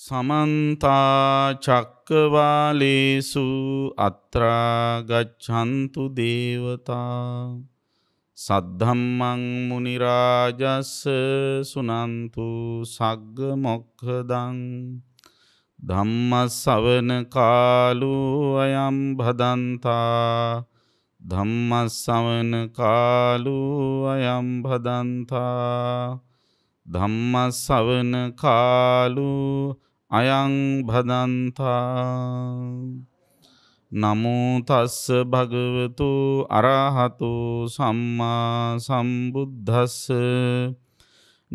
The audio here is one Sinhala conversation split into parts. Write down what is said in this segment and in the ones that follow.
සමන්තාචක්කවාලේසු අත්‍රාගච්ඡන්තු දේවතා සද්ධම්මං මුනිරාජස්ස සුනන්තු සග්ග මොක්හදං ධම්ම සවන කාලු අයම් භදන්තා ධම්ම සවන කාලු අයම් භදන්තා ධම්ම සවන කාලු අයං භදන්තා නමුතස්ස භගවතු අරහතු සම්මා සම්බුද්ධස්ස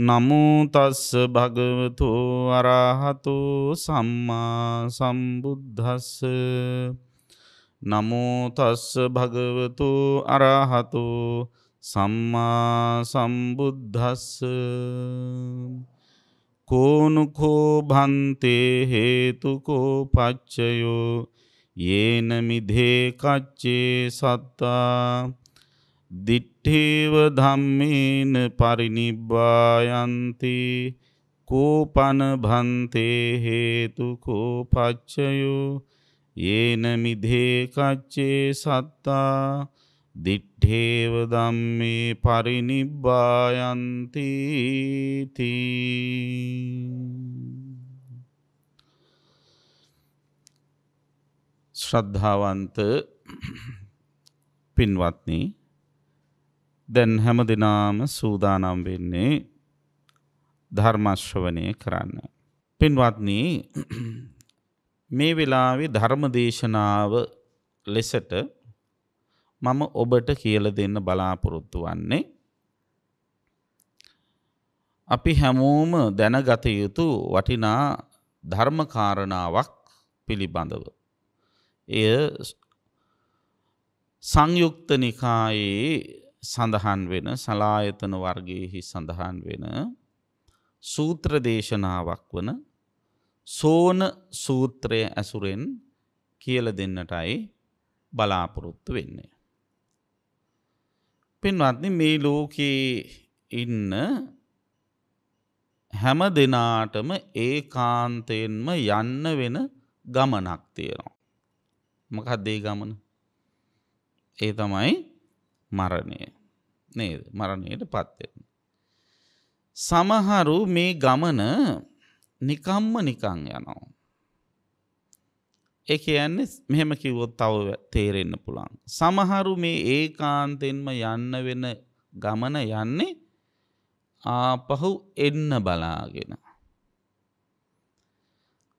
නමුතස්ස භගවතු අරහතු සම්මා සම්බුද්ධස්ස නමුතස්ස භගවතු අරහතු සම්මා සම්බුද්ධස්ස කෝනුකෝ භන්තේ හේතුකෝ පච්චයෝ යේන මිධේ කච්චේ සත්තා දිට්ඨේව ධම්මේන පරිනිබ්බායන්ති කෝපන භන්තේ හේතුකෝ පච්චයෝ යේන මිධේ කච්චේ සත්තා දිට්ඨේව ධම්මේ පරිනිබ්බායන්ති ශ්‍රද්ධාවන්ත පින්වත්නි දැන් හැම දිනාම සූදානම් වෙන්නේ ධර්මශ්‍රවණය කරන්න. පින්වත්නි මේ වෙලාවේ ධර්ම දේශනාව ලෙසට මම ඔබට කියල දෙන්න බලාපොරොත්තු වන්නේ අපි හැමෝම දැනගත යුතු වටිනා ධර්මකාරණාවක් පිළිබඳව. එය සංයුක්ත නිකායේ සඳහන් වෙන සලායතන වර්ගයෙහි සඳහන් වෙන සූත්‍ර දේශනාවක් වන සෝන සූත්‍රය ඇසුරෙන් කියල දෙන්නටයි බලාපොරොත්තු වෙන්නේ. පින්වත්නි මේ ලෝකයේ ඉන්න හැම දෙනාටම ඒ කාන්තයෙන්ම යන්න වෙන ගමනක් තියෙනවා. මකදදේ ගමන ඒ තමයි මරණය නේද මරණයට පත්වෙන. සමහරු මේ ගමන නිකම්ම නිකං යනවා. ඒ කියන්නේ මෙහෙම කිව්වොත් තව තේරෙන්න පුළුවන්. සමහරු මේ ඒකාන්තෙන්ම යන්න වෙන ගමන යන්නේ ආපහු එන්න බලාගෙන.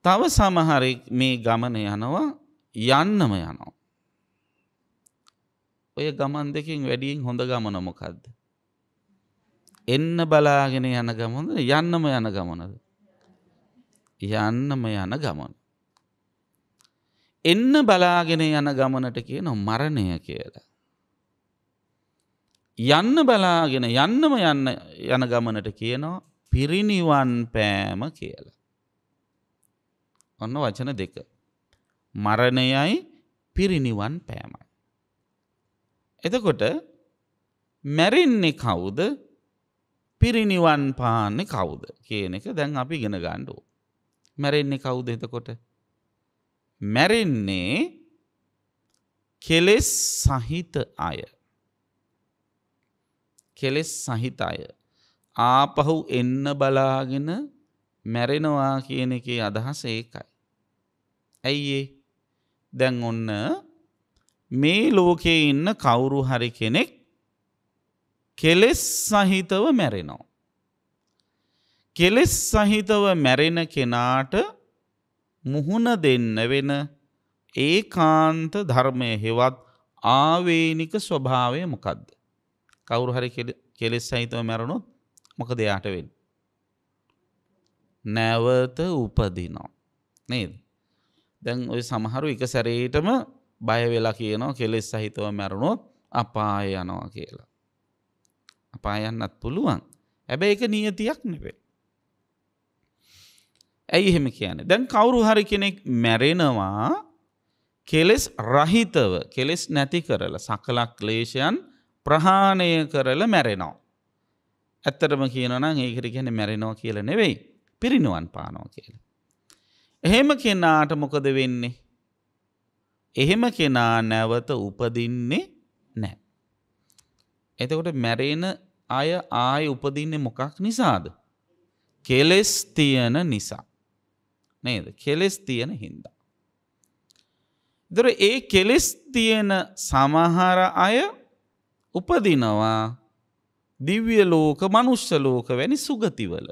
තව සමහරෙක් මේ ගමන යනවා යන්නම යනවා. ඔය ගමන් දෙකින් වැඩියෙන් හොඳ ගමන මොකද්ද? එන්න බලාගෙන යන ගමනද යන්නම යන ගමනද? යන්නම යන ගමන. එන්න බලාගෙන යන ගමනට කියන මරණය කියලා. යන්න බලාගෙන යන්නම යන්න යන ගමනට කියනවා පිරිනිවන් පෑම කියලා. ඔන්න වචන දෙක. මරණයයි පිරිනිවන් පෑමයි. එතකොට මැරෙන්නේ කවුද පිරිනිවන් පාන්නේ කවුද කියන එක දැන් අපි ඉගෙන ගණ්ඩුව. මැරෙන්නේ කවුද එතකොට මැරෙන්නේ කෙලෙස් සහිත අය. කෙලෙස් සහිත අය. ආපහු එන්න බලාගෙන මැරෙනවා කියන එකේ අදහස ඒකයි. ඇයිඒ දැන් ඔන්න මේ ලෝකයේ ඉන්න කවුරු හරි කෙනෙක් කෙලෙස් සහිතව මැරෙනෝ. කෙලෙස් සහිතව මැරෙන කෙනාට මුහුණ දෙන්න වෙන ඒකාන්ත ධර්මය හෙවත් ආවේනික ස්වභාවය මොකක්ද. කවුරු හරි කෙලෙස් සහිතව මැරුණොත් මොක දෙයාට වෙන්. නැවත උපදිනෝ. නේද. දැන් ඔය සමහරු එක සැරේටම බයවෙලා කියනවා කෙලෙස් සහිතව මැරුණොත් අපාය යනවා කියලා. අපායන්නත් පුළුවන්. හැබැ එක නියතියක් නෙවේ. ඇයි එහෙම කියන. දැන් කවුරු හරි කෙනෙක් මැරෙනවා කෙලෙස් රහිතව කෙලෙස් නැති කරලා සකලක් ලේෂයන් ප්‍රහාණය කරල මැරෙනෝ. ඇත්තටම කියනනම් ඒකට ගැන මැරෙනෝ කියල නෙවෙයි පිරිනුවන් පානෝ කියල. එහෙම කෙනාට මොකද වෙන්නේ. එහෙම කෙනා නැවත උපදින්නේ නෑ. එතකොට මැරෙන අය ආය උපදින්නේ මොකක් නිසාද. කෙලෙස් තියන නිසා. නේද කෙලෙස් තියෙන හින්දා. දර ඒ කෙලෙස් තියෙන සමහර අය උපදිනවා දිව්‍ය ලෝක මනුෂ්‍ය ලෝක වැනි සුගතිවල.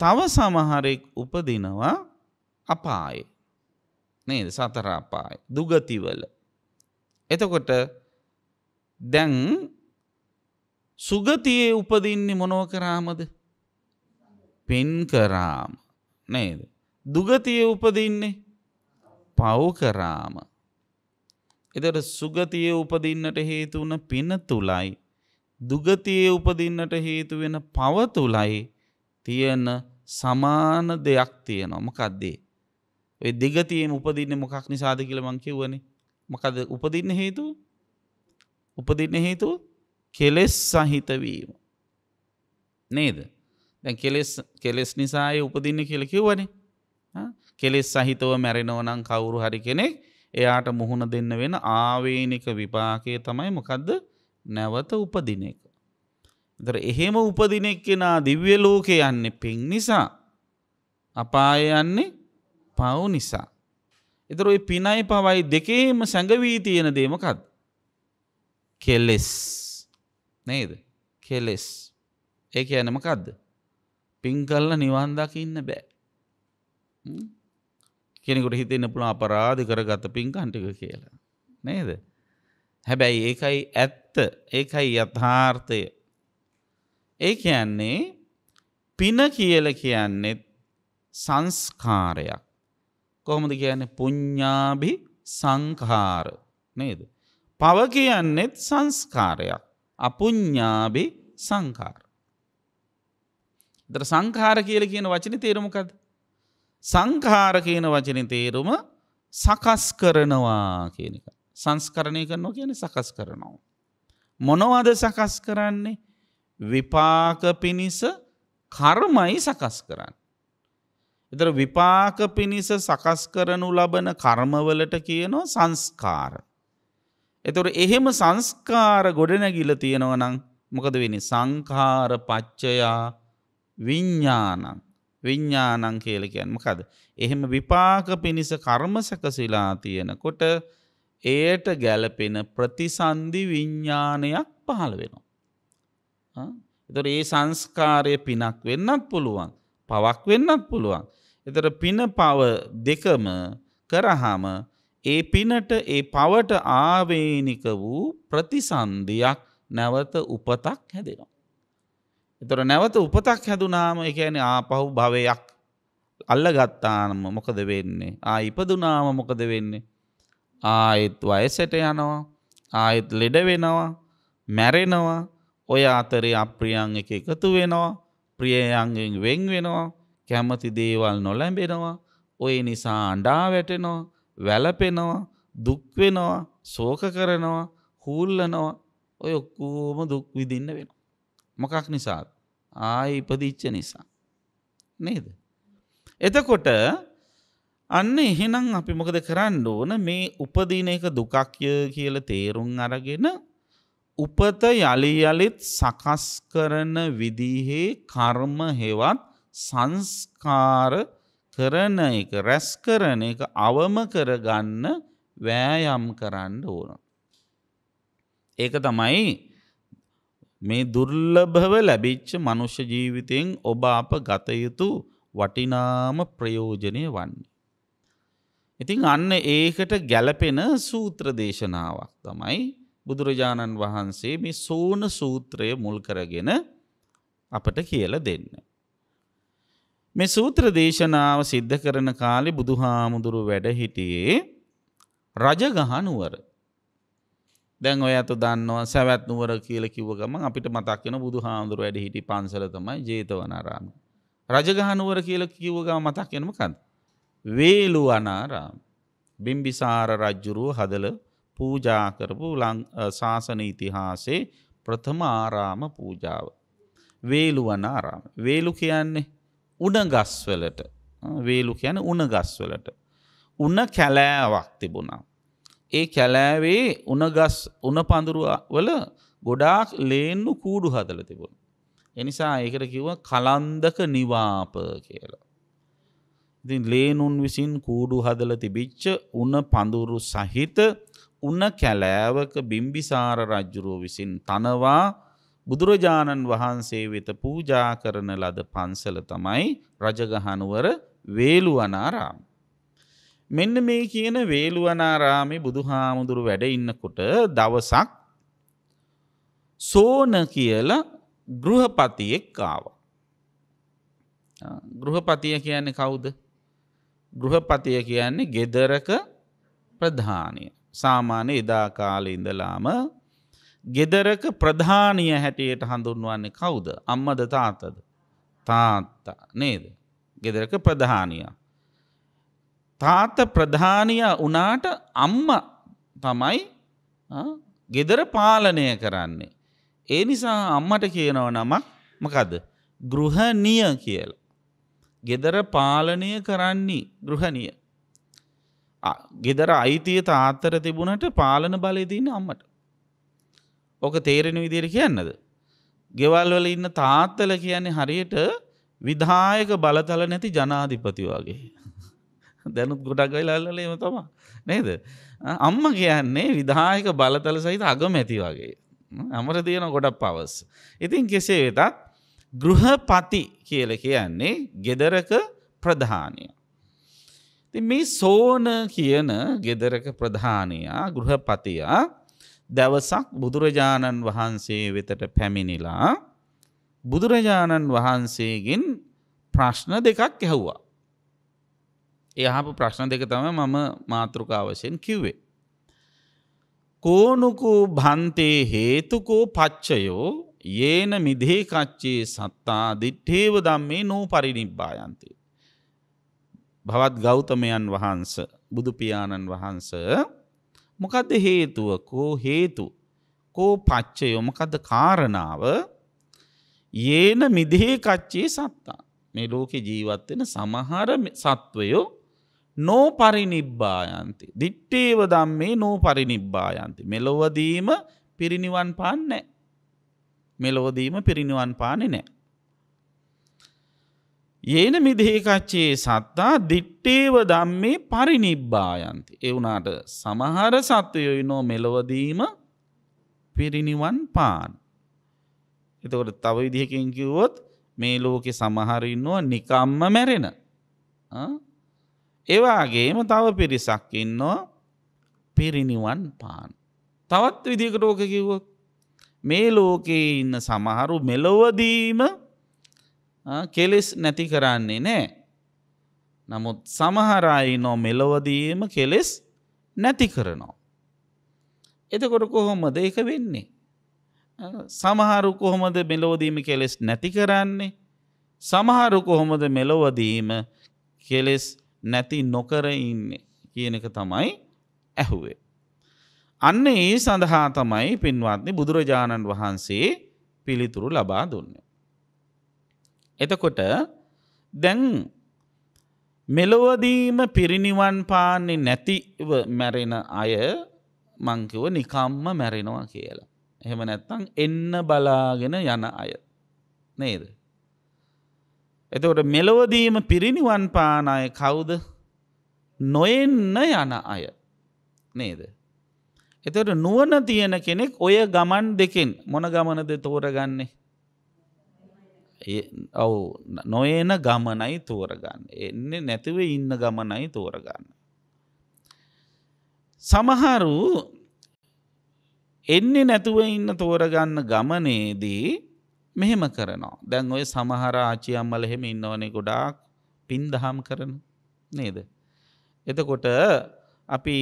තව සමහරෙක් උපදිනවා අපායේ. නේද සතර අපායේ දුගතිවල. එතකොට දැන් සුගතියේ උපදින්නේ මොනව කරාමද? පින් කරාම. නේද? දුගතිය උපදින්නේ පව් කරාම. එතට සුගතිය උපදින්නට හේතුවන පින තුළයි. දුගතිය උපදින්නට හේතුවෙන පව තුළයි තියෙන සමාන දෙයක් තියෙන මොකක්දේ. ඔය දෙගතියෙන් උපදින්න මොකක් නිසාද කියල මංකිවනේ මකද උපදින්න හේතු උපදින්න හේතු කෙලෙස් සහිතවීම. නේද දැ කෙලෙස් නිසා උපදින්න කියලකිවනේ කෙලෙස් සහිතව මැරෙනවනං කවුරු හරි කෙනෙක් එයාට මුහුණ දෙන්න වෙන ආවේනික විපාකය තමයි මොකදද නැවත උපදින එක. දර එහෙම උපදිනෙක් කෙනා දිව්‍ය ලෝකය යන්නේ පින් නිසා අපාය යන්නේ පව් නිසා. එතර ඔයි පිනයි පවයි දෙකේම සැඟවී තියෙන දේමකද. කෙලෙස් නේද කෙලෙස් ඒක යනමකදද. පින් කල්ල නිවන්දකින්න බෑ. කෙනෙකුට හිතෙන්න පුළුවන් අපරාධ කරගත පින්කම් ටික කියලා. නේද? හැබැයි ඒකයි ඇත්ත. ඒකයි යථාර්ථය. ඒ කියන්නේ පින කියලා කියන්නේ සංස්කාරයක්. කොහොමද කියන්නේ පුඤ්ඤාභි සංඛාර නේද? පව කියන්නේත් සංස්කාරයක්. අපුඤ්ඤාභි සංඛාර. දර සංඛාර කියලා කියන වචනේ තේරුම මොකද්ද? සංකාර කියන වචන තේරුම සකස් කරනවා කියන එක. සංස්කරණය කරනවා කියන සකස් කරනවා. මොනවද සකස් කරන්නේ විපාක පිණිස කර්මයි සකස් කරන්න. එතර විපාක පිණිස සකස් කරනු ලබන කර්මවලට කියනෝ සංස්කාර. එතුර එහෙම සංස්කාර ගොඩනැගිල තියෙනව නම් මොකද වෙනි සංකාර පච්චයා විඤ්ඥානං. විඤ්ඥානං කියලකයන් මකද. එහෙම විපාක පිණිස කර්ම සැකසිලා තියෙනකොට එයට ගැලපෙන ප්‍රතිසන්ධි විඤ්ඥානයක් පහළ වෙනවා. එතොට ඒ සංස්කාරය පිනක් වෙන්නත් පුළුවන් පවක් වෙන්නත් පුළුවන්. එතට පින පව දෙකම කරහාම ඒ පිනට ඒ පවට ආවේනික වූ ප්‍රතිසන්ධයක් නැවත උපතක් හැදෙනවා. එතොට නැවත උපතක් හැදුනාම එකන ආපහු භවයක් අල්ල ගත්තානම මොකද වෙන්නේ ආ ඉපදුනාම මොකද වෙන්නේ ආයෙත් වයසට යනවා ආයෙත් ලෙඩ වෙනවා මැරෙනවා ඔය අතරේ අප්‍රියන් එක එකතු වෙනවා ප්‍රියයන්ගෙන් වෙන් වෙනවා කැමති දේවල් නොලැඹෙනවා ඔය නිසා අඩා වැටෙනවා වැලපෙනවා දුක්වෙනවා සෝක කරනවා හූල්ලනවා ඔය ඔක්කෝම දුක් විදින්න වෙනවා මොකක් නිසාත් ආය ඉපදිච්ච නිසා. නේද. එතකොට අන්න එහෙනම් අපි මොකද කරන්න ඕන මේ උපදින එක දුකක්ය කියල තේරුම් අරගෙන උපත යළි යළිත් සකස් කරන විදිහේ කර්ම හෙවත් සංස්කාර කරන එක රැස් කරන එක අවම කරගන්න වෑයම් කරන්න ඕන. ඒක තමයි මේ දුර්ලභව ලැබිච්ච මනුෂ්‍ය ජීවිතයෙන් ඔබ අප ගත යුතු වටිනාම ප්‍රයෝජනය වන්නේ. ඉතින් අන්න ඒකට ගැලපෙන සූත්‍ර දේශනාවක් තමයි බුදුරජාණන් වහන්සේ මේ සෝන සූත්‍රය මුල් කරගෙන අපට කියල දෙන්න. මේ සූත්‍ර දේශනාව සිද්ධ කරන කාලෙ බුදුහාමුදුරු වැඩ හිටියේ රජගහනුවර දැන් ඔය ඇතු දන්නවා සැවැත් නුවර කියල කිව ගමන් අපිට මතක්කෙන බුදු හාමුදුර වැඩ හිටි පන්සල තමයි ජේතවනාරාම. රජගහනුවර කියල කිව්වගම මතක්කෙනම කන්ද. වේලු අනාරාම බිම්බිසාර රජ්ජුරුව හදල පූජාකරපු ශාසන ඉතිහාසේ ප්‍රථම ආරාම පූජාව. වේලු වනාරාම. වේලු කියන්නේ උනගස්වලට වේලු කියන උනගස්වලට. උන්න කැලෑවක් තිබුණා. ඒ කැලෑවේ උනගස් උන පඳුරුවල ගොඩාක් ලේන්නු කූඩු හදල තිබුණ. එනිසා ඒකට කිව කලන්දක නිවාප කියලා. ඉතින් ලේනුන් විසින් කූඩු හදල තිබිච්ච උන පඳුරු සහිත උන කැලෑවක බිම්බිසාර රජ්ජුරුව විසින් තනවා බුදුරජාණන් වහන්සේ වෙත පූජා කරන ලද පන්සල තමයි රජගහනුවර වේලුවනාරාම. මෙන්න මේ කියන වේළුවනාරාමි බුදුහාමුදුරු වැඩ ඉන්නකොට දවසක් සෝන කියල ගෘහපතියෙක් ආව. ගෘහපතිය කියන්නේ කවුද ගෘහපතිය කියන්නේ ගෙදරක ප්‍රධානය සාමාන්‍ය එදා කාලෙ ඉඳලාම ගෙදරක ප්‍රධානය හැටියට හඳුන්වන්නේ කවුද අම්මද තාතද තාත්තා නේද ගෙදරක ප්‍රධානයා තාත ප්‍රධානය වනාට අම්ම තමයි ගෙදර පාලනය කරන්නේ. ඒ නිසා අම්මට කියනව නමක් මකද ගෘහනිය කියල. ගෙදර පාලනය කරන්නේ ගෘහනිය. ගෙදර අයිතිය තාත්තර තිබුණට පාලන බලයදන්න අම්මට. ඕක තේරෙන විදිර කියන්නද. ගෙවල්වල ඉන්න තාත්තල කියන්නේ හරියට විධායක බලතල නැති ජනාධිපති වගේ. දැනුත් ගොඩක් වෙලාල්ලේම තමා නේද අම්ම කියන්නේ විදායක බලතල සහිත අගමැති වගේ අමර තියෙන ගොඩක් පවස් ඉතින් කෙසේ වෙතත් ගෘහපති කියල කියන්නේ ගෙදරක ප්‍රධානය ති මේ සෝන කියන ගෙදරක ප්‍රධානයා ගෘහපතියා දවසක් බුදුරජාණන් වහන්සේ වෙතට පැමිණිලා බුදුරජාණන් වහන්සේගෙන් ප්‍රශ්න දෙකක් ඇහුවා එහපු ප්‍රශ්න දෙක තම මම මාතෘකාවශයෙන් කිව්වේ. කෝනුකෝ භන්තේ හේතුකෝ පච්චයෝ ඒන මිදේ කච්චේ සත්තා දිට්ඨේව දම්මේ නෝ පරිනිබ්බායන්තේ. භවත් ගෞතමයන් වහන්ස බුදුපියාණන් වහන්ස මොකද හේතුව කෝ හේතු කෝ පච්චයෝ මොකද කාරණාව ඒන මිදේ කච්චේ සත්තා මේ ලෝකෙ ජීවත්වෙන සමහර සත්වයෝ නෝපරිනිබ්බායන්ති. දිට්ටේව දම්මේ නෝපරිනිබ්බායන්ති. මෙලොවදීම පිරිනිවන් පාන්නෑ. මෙලොවදීම පිරිනිවන් පානෙ නෑ. ඒන මිදේකච්චේ සත්තා දිට්ටේව දම්මේ පරිනිබ්බායන්ති. එවුනාට සමහර සත්වයොයි නෝ මෙලොවදීම පිරිනිවන් පාන්. එතකොට තව විදිහකින් කිව්වොත් මේ ලෝකෙ සමහරන්නවා නිකම්ම මැරෙන. ඒවාගේම තව පිරිසක් ඉන්නෝ පිරිනිවන් පාන්. තවත් විදිකට ඕක කිව්වොත්. මේ ලෝකයේ ඉන්න සමහරු මෙලොවදීම කෙලෙස් නැති කරන්නේ නෑ. නමුත් සමහරයි නො මෙලොවදීම කෙලෙස් නැති කරනවා. එතකොට කොහොමද එක වෙන්නේ. සමහරු කොහොමද මෙලෝදීම කෙලෙස් නැති කරන්නේ. සමහරු කොහොමද මෙලොවදීම කෙලෙස් නැති නොකර ඉන්නේ කියන එක තමයි ඇහුවේ. අන්න ඒ සඳහා තමයි පින්වත්නි බුදුරජාණන් වහන්සේ පිළිතුරු ලබා දුන්නේ. එතකොට දැන් මෙලොවදීම පිරිනිවන් පාන්නේ නැතිව මැරෙන අය මංකිව නිකම්ම මැරෙනවා කියලා. එහෙම නැත්තං එන්න බලාගෙන යන අය. නේද. එතකොට මෙලොවදීම පිරිනිවන් පානාය කවුද නොයෙන්න යන අය නේද. එතට නුවන තියෙන කෙනෙක් ඔය ගමන් දෙකෙන් මොන ගමනද තෝරගන්නේ. ඔව නොයන ගමනයි තෝරගන්න එන්න නැතිව ඉන්න ගමනයි තෝරගන්න. සමහරු එන්නේ නැතුව ඉන්න තෝරගන්න ගමනේදී මෙහෙම කරනවා. දැන් ඔය සමහර ආචියම්මල එහෙම ඉන්නවනේ ගොඩාක් පින් දහම් කරන නේද. එතකොට අපි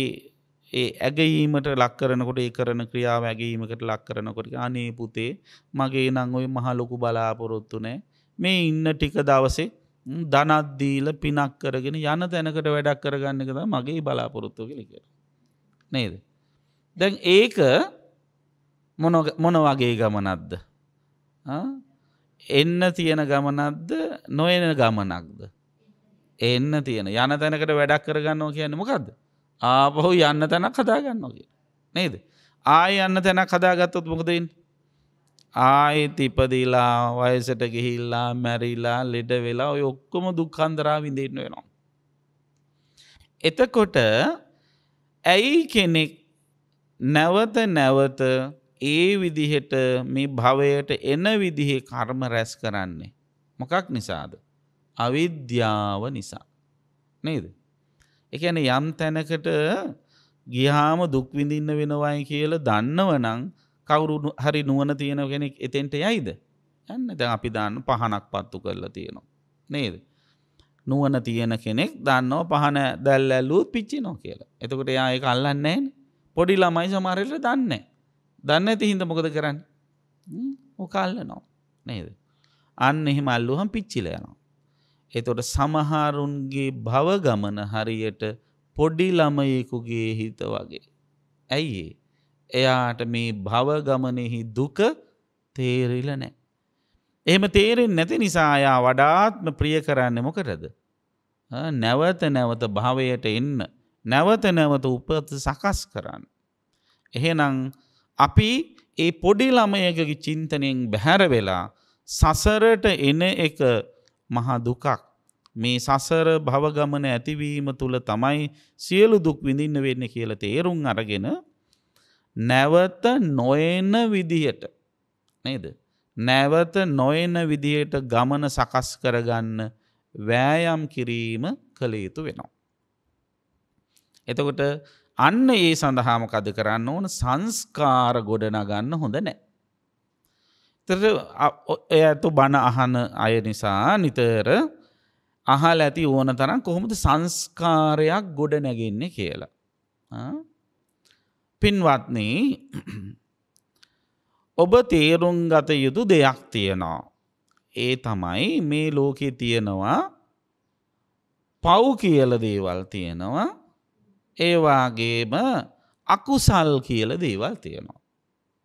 ඒ ඇගීමට ලක් කරනකොට ඒ කරන ක්‍රියාව ඇගීමකට ලක් කරනකොට අනේ පුතේ මගේ නං ඔය මහලොකු බලාපොරොත්තු නෑ මේ ඉන්න ටික දවසේ දනත්දීල පිනක් කරගෙන යන තැනකට වැඩක් කරගන්න එකද මගේ බලාපොරොත්තු කලිකර නේද. දැන් ඒක මොන වගේ ගමනක්ද එන්න තියෙන ගමනක්ද නොයන ගමනක්ද. එන්න තියෙන යන තැනකට වැඩක් කරගන්නෝ කියන්න මොකක්ද. ආපහු යන්න තැනක් හදාගන්නවා කිය. නේද. ආය යන්න තැනක් හදාගත්තොත් මොකදයින්. ආයෙත් ඉපදිලා වයසට ගිහිල්ලා මැරිලා ලෙඩ වෙලා ඔය ඔක්කොම දුක්කන්දරා විඳන්න වෙනවා. එතකොට ඇයි කෙනෙක් නැවත නැවත ඒ විදිහට මේ භවයට එන විදිහේ කර්ම රැස් කරන්නේ. මොකක් නිසාද. අවිද්‍යාව නිසා. නේද. එකන යම් තැනකට ගිහාම දුක්විඳින්න වෙනවයි කියල දන්නවනං කවුරු හරි නුවන තියෙන කෙනෙක් එතෙන්ට යයිද. යන්න දැ අපි දන්න පහනක් පත්තු කරලා තියෙනවා. නේද. නුවන තියෙන කෙනෙක් දන්නව පහන දැල් ඇල්ලූත් පිච්චි නො කියලා. එතකට යාය කල්ලන්නේ පොඩි ළමයි සමරයට දන්නේ. දන්න ඇති හිද මොකද කරන්න ඕකල්ල නෝ නේද. අන්න එහෙම අල්ලුහම් පිච්චිල යනවා. එතොට සමහාරුන්ගේ භවගමන හරියට පොඩි ළමයෙකුගේ හිත වගේ. ඇයිඒ එයාට මේ භවගමනෙහි දුක තේරිල නෑ. එහෙම තේරෙන් නැති නිසායා වඩාත්ම ප්‍රිය කරන්න මොකරද. නැවත නැවත භාවයට එන්න නැවත නැවත උපත සකස් කරන්න. එහෙනං අපි ඒ පොඩි ළමයකගේ චින්තනයෙන් බැහැර වෙලා සසරට එන එක මහා දුකක්. මේ සසර භවගමන ඇතිවීම තුළ තමයි සියලු දුක් විඳින්න වෙන්න කියලා තේරුම් අරගෙන නැවත නොයන විදිහට නේද? නැවත නොයන විදියට ගමන සකස් කරගන්න වෑයම් කිරීම කළ යුතු වෙනවා. එතකොට අන්න ඒ සඳහාමකද කරන්න ඕන සංස්කාර ගොඩනගන්න හොඳ නෑ. තර ඇතු බණ අහන අය නිසා නිතර අහල් ඇති ඕන තරම් කොහොමද සංස්කාරයක් ගොඩ නැගෙන්නේ කියලා. පින්වත්න ඔබ තේරුම් ගත යුතු දෙයක් තියෙනවා. ඒ තමයි මේ ලෝකෙ තියෙනවා පව් කියල දේවල් තියෙනවා ඒවාගේම අකුසල් කියල දේවල් තියෙනවා.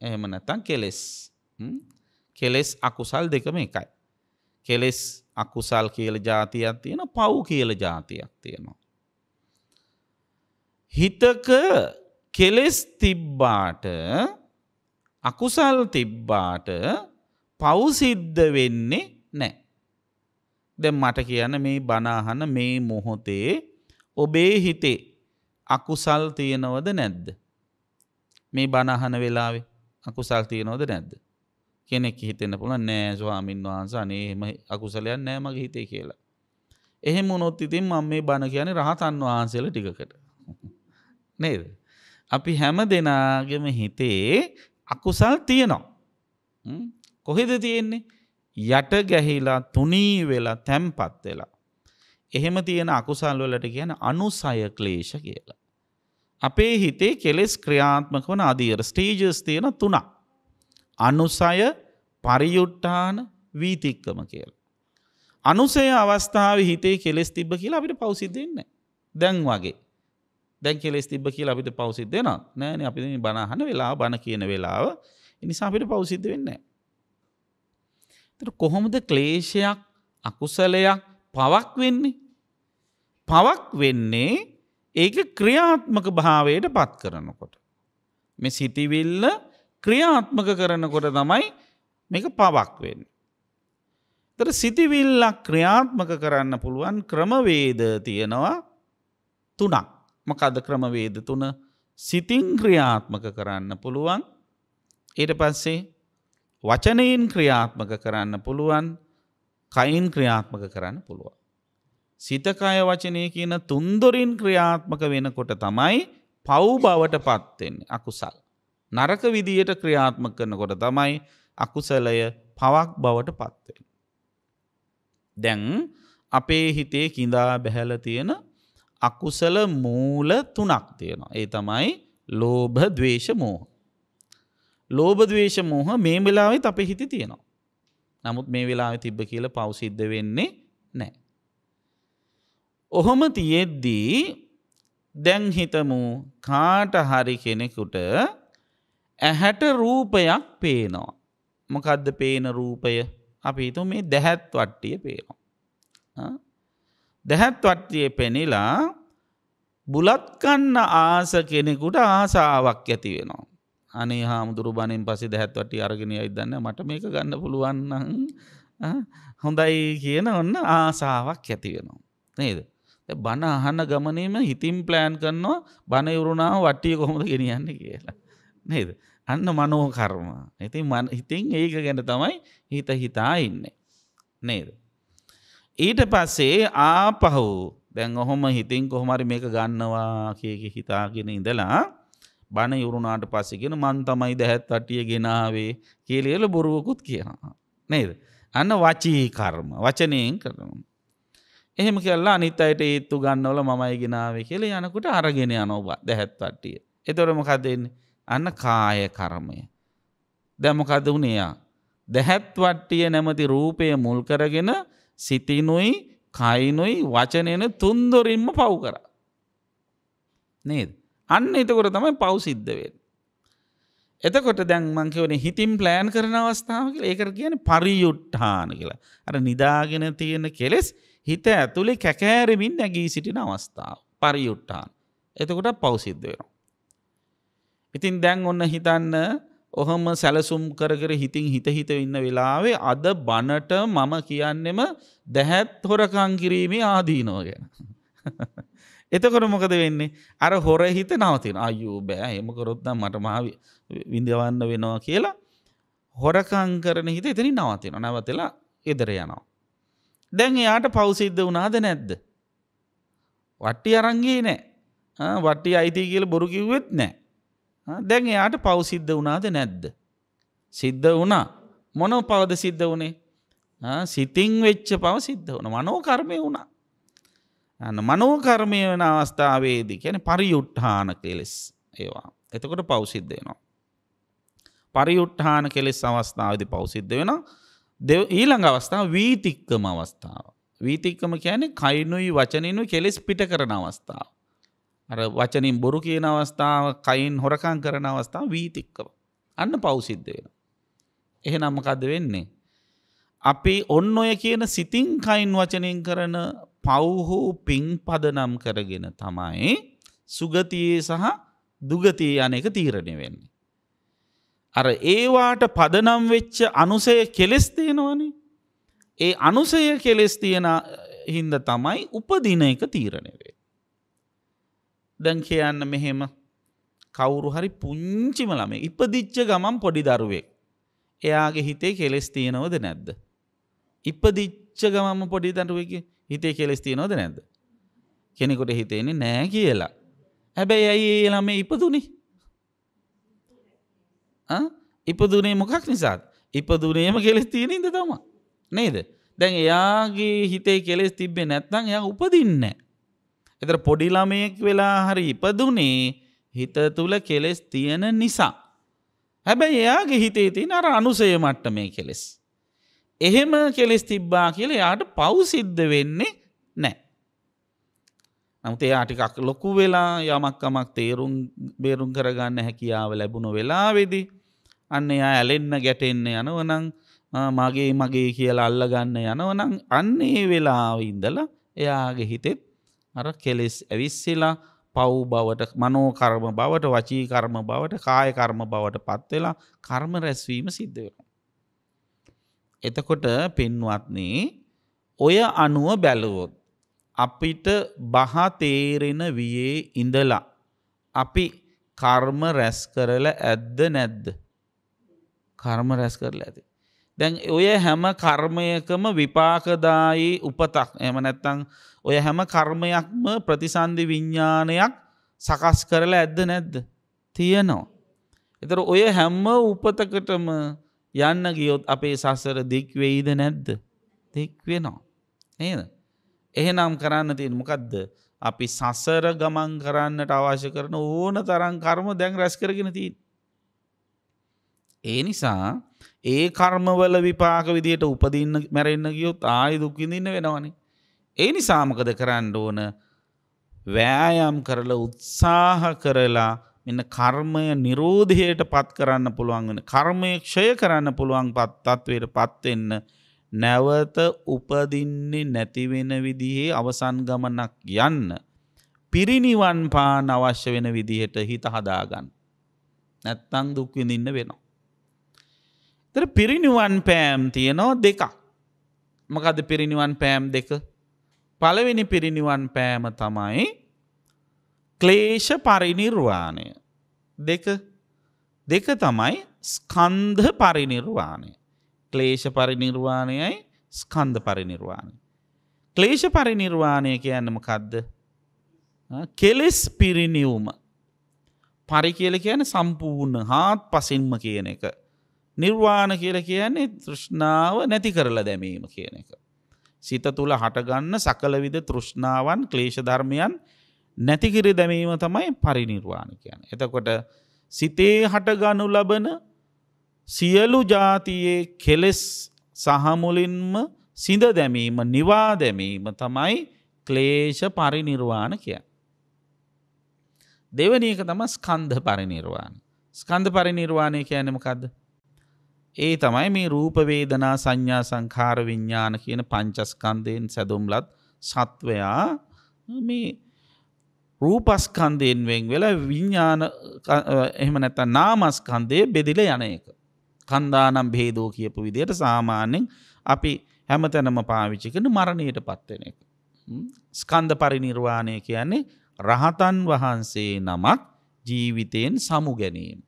එහෙම නැතන් කෙලෙස් කෙලෙස් අකුසල් දෙකම එකයි. කෙලෙස් අකුසල් කියල ජාතියක් තියෙන පව් කියල ජාතියක් තියෙනවා. හිතක කෙලෙස් තිබ්බාට අකුසල් තිබ්බාට පවසිද්ධ වෙන්නේ නෑ. දැ මට කියන්න මේ බනාහන මේ මොහොතේ ඔබේ හිතේ අකුසල් තියෙනවද නැද්ද. මේ බණහන වෙලාවේ අකුසල් තියෙනවද නැද්ද. කෙනෙක් හිතෙන පුළ නෑ ස්වාමින් වහන්ස අනේම අකුසලයක් නෑ මගේ හිතේ කියලා. එහෙම උනොත් ඉතින් මම මේ බණ කියන්නේ රහතන් වහන්සේල ටිකකට. නේද? අපි හැම දෙනාගෙම හිතේ අකුසල් තියෙනවා. කොහෙද තියෙන්නේ? යට ගැහිලා තුනී වෙලා තැම්පත් වෙලා. එහෙම තියෙන අකුසල් වලට කියන අනුසය ක්ලේශ කියලා. අපේ හිතේ කෙලෙස් ක්‍රියාත්මක වන අදීර ස්ටේජස් තියෙන තුනක්. අනුසය පරියුට්ටාන වීතික්කම කියල. අනුසය අවස්ථාව හිතේ කෙලෙස් තිබ්බ කියලා අපිට පවසිද්ධන්න දැන් වගේ. දැන් කෙලෙස් තිබ්බ කියලා අපිට පවසිද්ධ දෙෙන නෑන අපි බණහන වෙලා බණ කියන වෙලාව එනිසා අපිට පවසිද්ධ වෙන්නේ. කොහොමද ක්ලේෂයක් අකුසලයක් පවක් වෙන්නේ. පවක් වෙන්නේ ඒක ක්‍රියාත්මක භාවයට පත් කරනකොට. මේ සිතිවිල්ල ක්‍රියාත්මක කරනකොට තමයි මේක පවක් වෙන්න. තර සිතිවිල්ලක් ක්‍රියාත්මක කරන්න පුළුවන් ක්‍රමවේද තියෙනවා තුනක් මකද ක්‍රමවේද තුන සිතින් ක්‍රියාත්මක කරන්න පුළුවන් ඊට පස්සේ වචනයෙන් ක්‍රියාත්මක කරන්න පුළුවන් කයින් ක්‍රියාත්මක කරන්න පුළුවන්. සිතකය වචනය කියන තුන්දොරින් ක්‍රියාත්මක වෙනකොට තමයි පව් බවට පත්වෙන්නේ අකුසල්. නරක විදියට ක්‍රියාත්මක කරනකොට තමයි අකුසලය පවක් බවට පත්වෙන්. දැන් අපේ හිතේ කිඳා බැහැල තියෙන අකුසල මූල තුනක් තියෙනවා. ඒ තමයි ලෝභ දවේශ මෝහ. ලෝභ දවේශ මෝහ මේ වෙලාවෙත් අපේ හිති තියෙනවා. නමුත් මේ වෙලාවෙ තිබ්බ කියල පවසිද්ධ වෙන්නේ නෑ. ඔහොම තියෙද්දී දැන්හිතමු කාට හරි කෙනෙකුට ඇහැට රූපයක් පේනවා. මොකදද පේන රූපය අපි හිතු මේ දැහැත් වට්ටිය පේනවා. දැහැත් වට්ටිය පෙනිලා බුලත්කන්න ආස කෙනෙකුට ආසාාවක් ඇති වෙනවා. අනේ හාමුදුරු බණින් පසි දැහැත්වට අරගෙන ඉදන්න මට මේක ගන්න පුළුවන්න හොඳයි කියන ඔන්න ආසාාවක් ඇති වෙනවා. නේද. බණ අහන ගමනීම හිතින් ප්ලෑන් කරනවා බණ ඉවරුණාව වට්ටිය කොහොමද ගෙනියන්නේ කියලා. නේද? අන්න මනෝ කර්ම. ඉතින් හිතින් ඒක ගැන තමයි හිත හිතා ඉන්නේ. නේද? ඊට පස්සේ ආපහු දැන් ඔහොම හිතින් කොහොම හරි මේක ගන්නවා කීක හිතාගෙන ඉඳලා බණ ඉවරුණාට පස්සේ කියන මං තමයි දැහැත් වටිය ගෙනාවේ කියලා බොරුවකුත් කියනවා. නේද? අන්න වචී කර්ම. වචනයෙන් කරනවා. එහෙම කරලා අනිත් අයට ඒත්තු ගන්නවල මමයි ගෙනාව කියල යනකුට අරගෙන යනෝබ දැහැත්වට්ටිය. එතොරමකදෙන්නේ අන්න කාය කරමය. දැමකද වුණයා. දැහැත්වට්ටිය නැමති රූපය මුල් කරගෙන සිතිනුයි කයිනුයි වචනයන තුන්දොරින්ම පව් කර. නේද. අන්න එතකොට තමයි පව් සිද්ධවෙන්. එතකොට දැන් මංකවන හිතින් ප්ලෑන් කරන අවස්ථාවක ඒකර කියන පරියුට්ටාන කියලා. අර නිදාගෙන තියෙන කෙලෙස් හිත ඇතුළේ කැකෑරමින් නැගී සිටින අවස්ථාව පරියුට්ටාන්. එතකොට පෞසිද්ධ වෙනවා. ඉතින් දැන් ඔන්න හිතන්න ඔහොම සැලසුම් කරකර හිතින් හිත හිත ඉන්න වෙලාවේ අද බණට මම කියන්නෙම දැහැත් හොරකං කිරීමේ ආදීනෝ ගැන. එතකොට මොකද වෙන්නේ අර හොර හිත නවතින අයු බෑ හෙම කොරොත්නම් මට මාව විඳවන්න වෙනවා කියලා හොරකං කරන හිත එතනි නවතින නැවතලා එදර යනවා. දැන් එයාට පවසිද්ධ වනාද නැද්ද. වට්ටි අරංගේ නෑ වට්ටි අයිති කියල බොරු කිව්වෙත් නෑ. දැන් එයාට පවසිද්ධ වනාද නැද්ද. සිද්ධ වනා මොනෝ පවද සිද්ධ වනේ සිතිං වෙච්ච පවසිද්ධ වන මනෝකර්මය වුණා. අන්න මනෝකර්මය වන අවස්ථාවේදී කියන පරියුට්ඨාන කෙලෙස් ඒවා. එතකොට පවසිද්ධ වෙනවා. පරියුට්ඨාන කෙලෙස් අවස්ථාවදි පවසිද්ධ වෙනවා දෙ ඊළඟ අවස්ථාව වීතික්කම අවස්ථාව. වීතික්කම කියන්නේ කයිනුයි වචනයනු කෙලෙස් පිට කරන අවස්ථාව. අර වචනින් බොරු කියන අවස්ථාව කයින් හොරකං කරන අවස්ථාව වීතික්කව. අන්න පෞසිද්ධ වෙන. එහෙනම් මොකද වෙන්නේ. අපි ඔන්න ඔය කියන සිතින් කයින් වචනින් කරන පවුහෝ පින් පදනම් කරගෙන තමයි සුගතියේ සහ දුගතියේ යන එක තීරණය වෙන්නේ. අර ඒවාට පදනම් වෙච්ච අනුසය කෙලෙස් තියෙනවනේ. ඒ අනුසය කෙලෙස් තියෙන හින්ද තමයි උපදින එක තීරණය වේ. දැන් කියන්න මෙහෙම කවුරු හරි පුංචිම ළමේ ඉපදිච්ච ගමන් පොඩි දරුවෙක්. එයාගේ හිතේ කෙලෙස් තියෙනවද නැද්ද? ඉපදිච්ච ගමම පොඩි දරුවෙක්ගේ හිතේ කෙලෙස් තියෙනවද නැද්ද? කෙනෙකුට හිතෙන්නේ නෑ කියලා. හැබැයි ඇයි ඒ ළමේ ඉපදුනේ? ඉපදුනේ මොකක් නිසාත් ඉපදුනේම කෙලෙස් තියෙනද තම නේද දැන් එයාගේ හිතේ කෙලෙස් තිබ්බේ නැත්තං එයා උපදින්න එතර පොඩිළමයෙක් වෙලා හරි ඉපදුනේ හිත තුළ කෙලෙස් තියෙන නිසා හැබැයි එයාගේ හිතේ තියෙන අර අනුසය මට්ට මේ කෙලෙස් එහෙම කෙලෙස් තිබ්බා කියල යාට පවසිද්ධ වෙන්නේ නමුත් එයා ටිකක් ලොකු වෙලා යමක්කමක් තේරුම් බේරුම් කරගන්න හැකියාව ලැබුණු වෙලාවෙදි අන්න එයා ඇලෙන්න ගැටෙන්න යනවනං මගේ මගේ කියලා අල්ලගන්න යනවනං අන්න ඒ වෙලාව ඉඳලා එයාගේ හිතෙත් අර කෙලෙස් ඇවිස්සෙලා පව් බවට මනෝකර්ම බවට වචී කර්ම බවට කායකර්ම බවට පත්වෙලා කර්ම රැස්වීම සිද්ධ වෙනවා. එතකොට පෙන්වත්න්නේ ඔය අනුව බැලුවොත් අපිට බහතේරෙන වයේ ඉඳලා. අපි කර්ම රැස් කරල ඇද්ද නැද්ද. කර්ම රැස් කරලා ඇති. දැන් ඔය හැම කර්මයකම විපාකදායි උපතක් එම නැත්තං ඔය හැම කර්මයක්ම ප්‍රතිසන්ධි විඤ්ඥානයක් සකස් කරලා ඇද්ද නැද්ද. තියනවා. එතර ඔය හැම්ම උපතකටම යන්න ගියොත් අපේ සසර දික්වෙයිද නැද්ද. දික්වෙනවා. ඒද. එහෙනම් කරන්න තියෙන් මොකක්ද අපි සසර ගමන් කරන්නට අවශ්‍ය කරන ඕන තරන් කර්ම දැන් රැස් කරගෙන තිීන්. ඒ නිසා ඒ කර්මවල විපාක විදියට උපදින්න මැරෙන්න්න ගියොත් ආය දුක්කිඳන්න වෙනවනේ. ඒ නිසාමකද කරන්න ඕන වෑයම් කරලා උත්සාහ කරලා මෙන්න කර්මය නිරෝධයට පත් කරන්න පුළුවන් වෙන කර්මය ක්ෂය කරන්න පුළුවන් පත්තත්වයට පත්වෙන්න නැවත උපදින්නේ නැතිවෙන විදිහේ අවසන් ගමනක් යන්න. පිරිනිවන් පාන අවශ්‍ය වෙන විදිහට හිත හදාගන්න. නැත්තං දුක්විඳින්න වෙනවා. තර පිරිනිවන් පෑම් තියෙනවා දෙකක්. මකද පිරිනිවන් පෑම් දෙක. පළවෙනි පිරිනිවන් පෑම තමයි ක්ලේෂ පරිනිර්වාණය. දෙක දෙක තමයි ස්කන්ධ පරිනිර්වාණය. ක්ලේෂ පරිනිර්වාණයයි ස්කන්ධ පරිනිර්වාණය. ක්ලේෂ පරිනිර්වාණය කියන්නම කද්ද. කෙලෙස් පිරිනිියවුම. පරි කියල කියන සම්පූර්ණ හාත් පසින්ම කියන එක. නිර්වාණ කියල කියන්නේ තෘෂ්ණාව නැති කරලා දැමීම කියන එක. සිත තුළ හටගන්න සකලවිද තෘෂ්ණාවන් ක්ලේෂ ධර්මයන් නැතිකිරි දැමීම තමයි පරිනිර්වාණ කියන. එතකොට සිතේ හටගනු ලබන සියලු ජාතියේ කෙලෙස් සහමුලින්ම සිඳ දැමීම නිවා දැමීම තමයි ක්ලේෂ පරිනිර්වාණ කිය. දෙවනක තම ස්කන්ධ පරිනිර්වාණ. ස්කන්ධ පරිනිර්වාණය කියනමකක්ද. ඒ තමයි මේ රූපවේදනා සංඥා සංකාර විඤ්ඥාන කියන පංචස්කන්දයෙන් සැදුම්ලත් සත්වයා මේ රූපස්කන්දයෙන් වෙන් වෙලා විඤ්ඥාන එහම නැත නාමස්කන්දය බෙදිල යන එක. කන්දානම් භේදෝ කියපු විදියට සාමාන්‍යෙන් අපි හැම තැනම පාවිච්චිකන මරණයට පත්වෙන එක. ස්කන්ධ පරිනිර්වාණය කියන්නේ රහතන් වහන්සේ නමක් ජීවිතයෙන් සමු ගැනීම.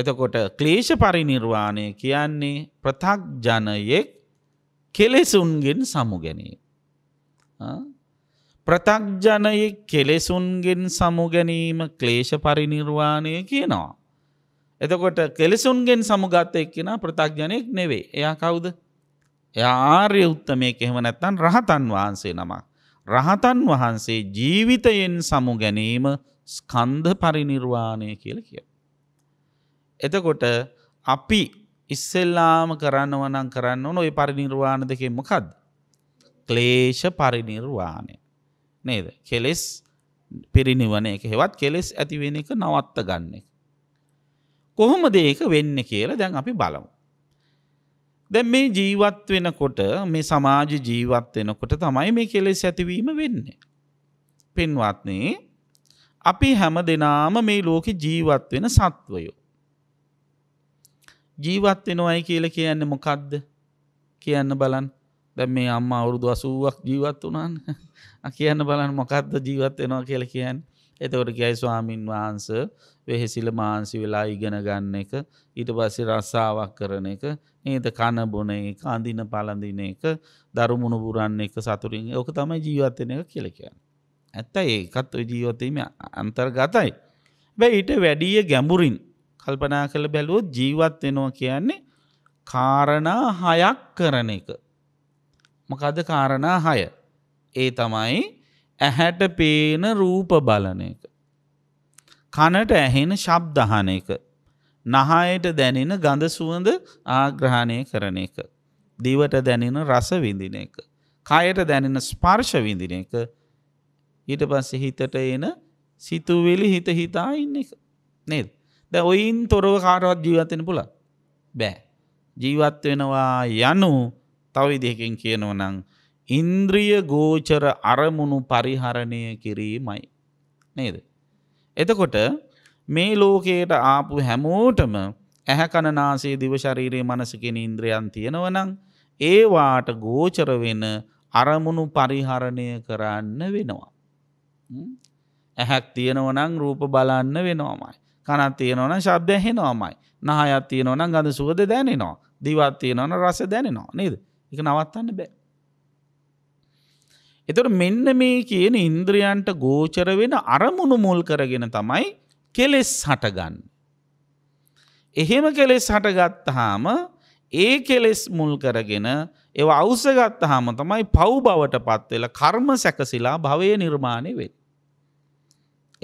එතකොට ක්ලේෂ පරිනිර්වාණය කියන්නේ ප්‍රථක් ජනයෙක් කෙලෙසුන්ගෙන් සමු ගැනීම. ප්‍රථක්ජනයෙක් කෙලෙසුන්ගෙන් සමු ගැනීම ක්ලේෂ පරිනිර්වාණය කියනවා. එතකොට කෙලෙසුන්ගෙන් සමුගත එක්කෙන ප්‍රතක්ජනයෙක් නෙවේ එයා කවුද ආර්ය උත්තමය කෙහෙම නැත්තන් රහතන් වහන්සේ නමක්. රහතන් වහන්සේ ජීවිතයෙන් සමු ගැනීම ස්කන්ධ පරිනිර්වාණය කියල කිය. එතකොට අපි ඉස්සෙල්ලාම කරන්න වනන් කරන්න ඕන ඔය පරිනිර්වාණ දෙකෙන් මොකද. ක්ලේෂ පරිනිර්වාණය. නේද කෙලෙස් පිරිනිවන එක හෙවත් කෙලෙස් ඇතිවෙන එක නවත්ත ගන්න එක. කොහොම දේක වෙන්න කියලා දැන් අපි බලමු. දැ මේ ජීවත් වෙනකොට මේ සමාජ ජීවත් වෙනකොට තමයි මේ කෙලෙස් ඇතිවීම වෙන්නේ. පෙන්වත්නේ අපි හැම දෙනාම මේ ලෝකෙ ජීවත් වෙන සත්වයෝ. ජීවත් වෙනවයි කියල කියන්න මොකක්ද කියන්න බලන් දැ මේ අම්ම අවුරුදු අසුවක් ජීවත් වනාන් කියන්න බලන් මොකක්ද ජීවත් වෙනවා කියල කියන්න එතකොට කියයි ස්වාමීන් වහන්ස වෙහෙසිල මාන්සි වෙලා ඉගෙන ගන්න එක ඊට පස්සේ රස්සාාවක් කරන එක නේද කණබොන එක අඳින පලඳින එක දරුමුණු පුරන්න එක සතුරින් ඕක තමයි ජීවත්වෙන එක කියලකයන්. ඇත්ත ඒකත් ජීවතීම අන්තර්ගතයි. බැ ඊට වැඩිය ගැඹුරින් කල්පනා කළ බැලුවොත් ජීවත්වෙනවා කියන්නේ කාරණා හයක් කරන එක. මකද කාරණා හය. ඒ තමයි ඇහැට පේන රූප බලන එක. කනට ඇහෙන ශබ්දහන එක. නහයට දැනෙන ගඳ සුවඳ ආග්‍රහණය කරන එක. දිවට දැනෙන රස විඳින එක. කයට දැනෙන ස්පර්ශ විඳින එක. ඊට පස්සේ හිතට එන සිතුවිලි හිත හිතා ඉන්න එක. නේද? දැන් ඔයින් තොරව කාටවත් ජීවත් වෙන්න පුළුවන්. බෑ. ජීවත් වෙනවා යනු තව විදිහකින් කියනවා නම් ඉන්ද්‍රිය ගෝචර අරමුණු පරිහරණය කිරීමයි. නේද. එතකොට මේ ලෝකයට ආපු හැමෝටම ඇහැකණනාසේ දිවශරීරයේ මනසකෙන ඉන්ද්‍රයන් තියෙනවනං ඒවාට ගෝචර වෙන අරමුණු පරිහරණය කරන්න වෙනවා. ඇහැක් තියෙනවනං රූප බලන්න වෙනවාමයි. කනත් තියෙනවන ශබ්ද ඇහෙනවාමයි. නහයත් තියෙනවන ගඳ සුවද දැනෙනවා. දිවත් තියෙනවන රස දැනෙනවා නේද. එක නවත්තන්න බෑ. එතොට මෙන්න මේ කියන ඉන්ද්‍රයන්ට ගෝචර වෙන අරමුණු මුල් කරගෙන තමයි කෙලෙස් හටගන්න. එහෙම කෙලෙස් හටගත්තහාම ඒ කෙලෙස් මුල් කරගෙන ඒ අවසගත්ත හාම තමයි පව් බවට පත්වෙල කර්ම සැකසිලා භවය නිර්මාණය වෙත්.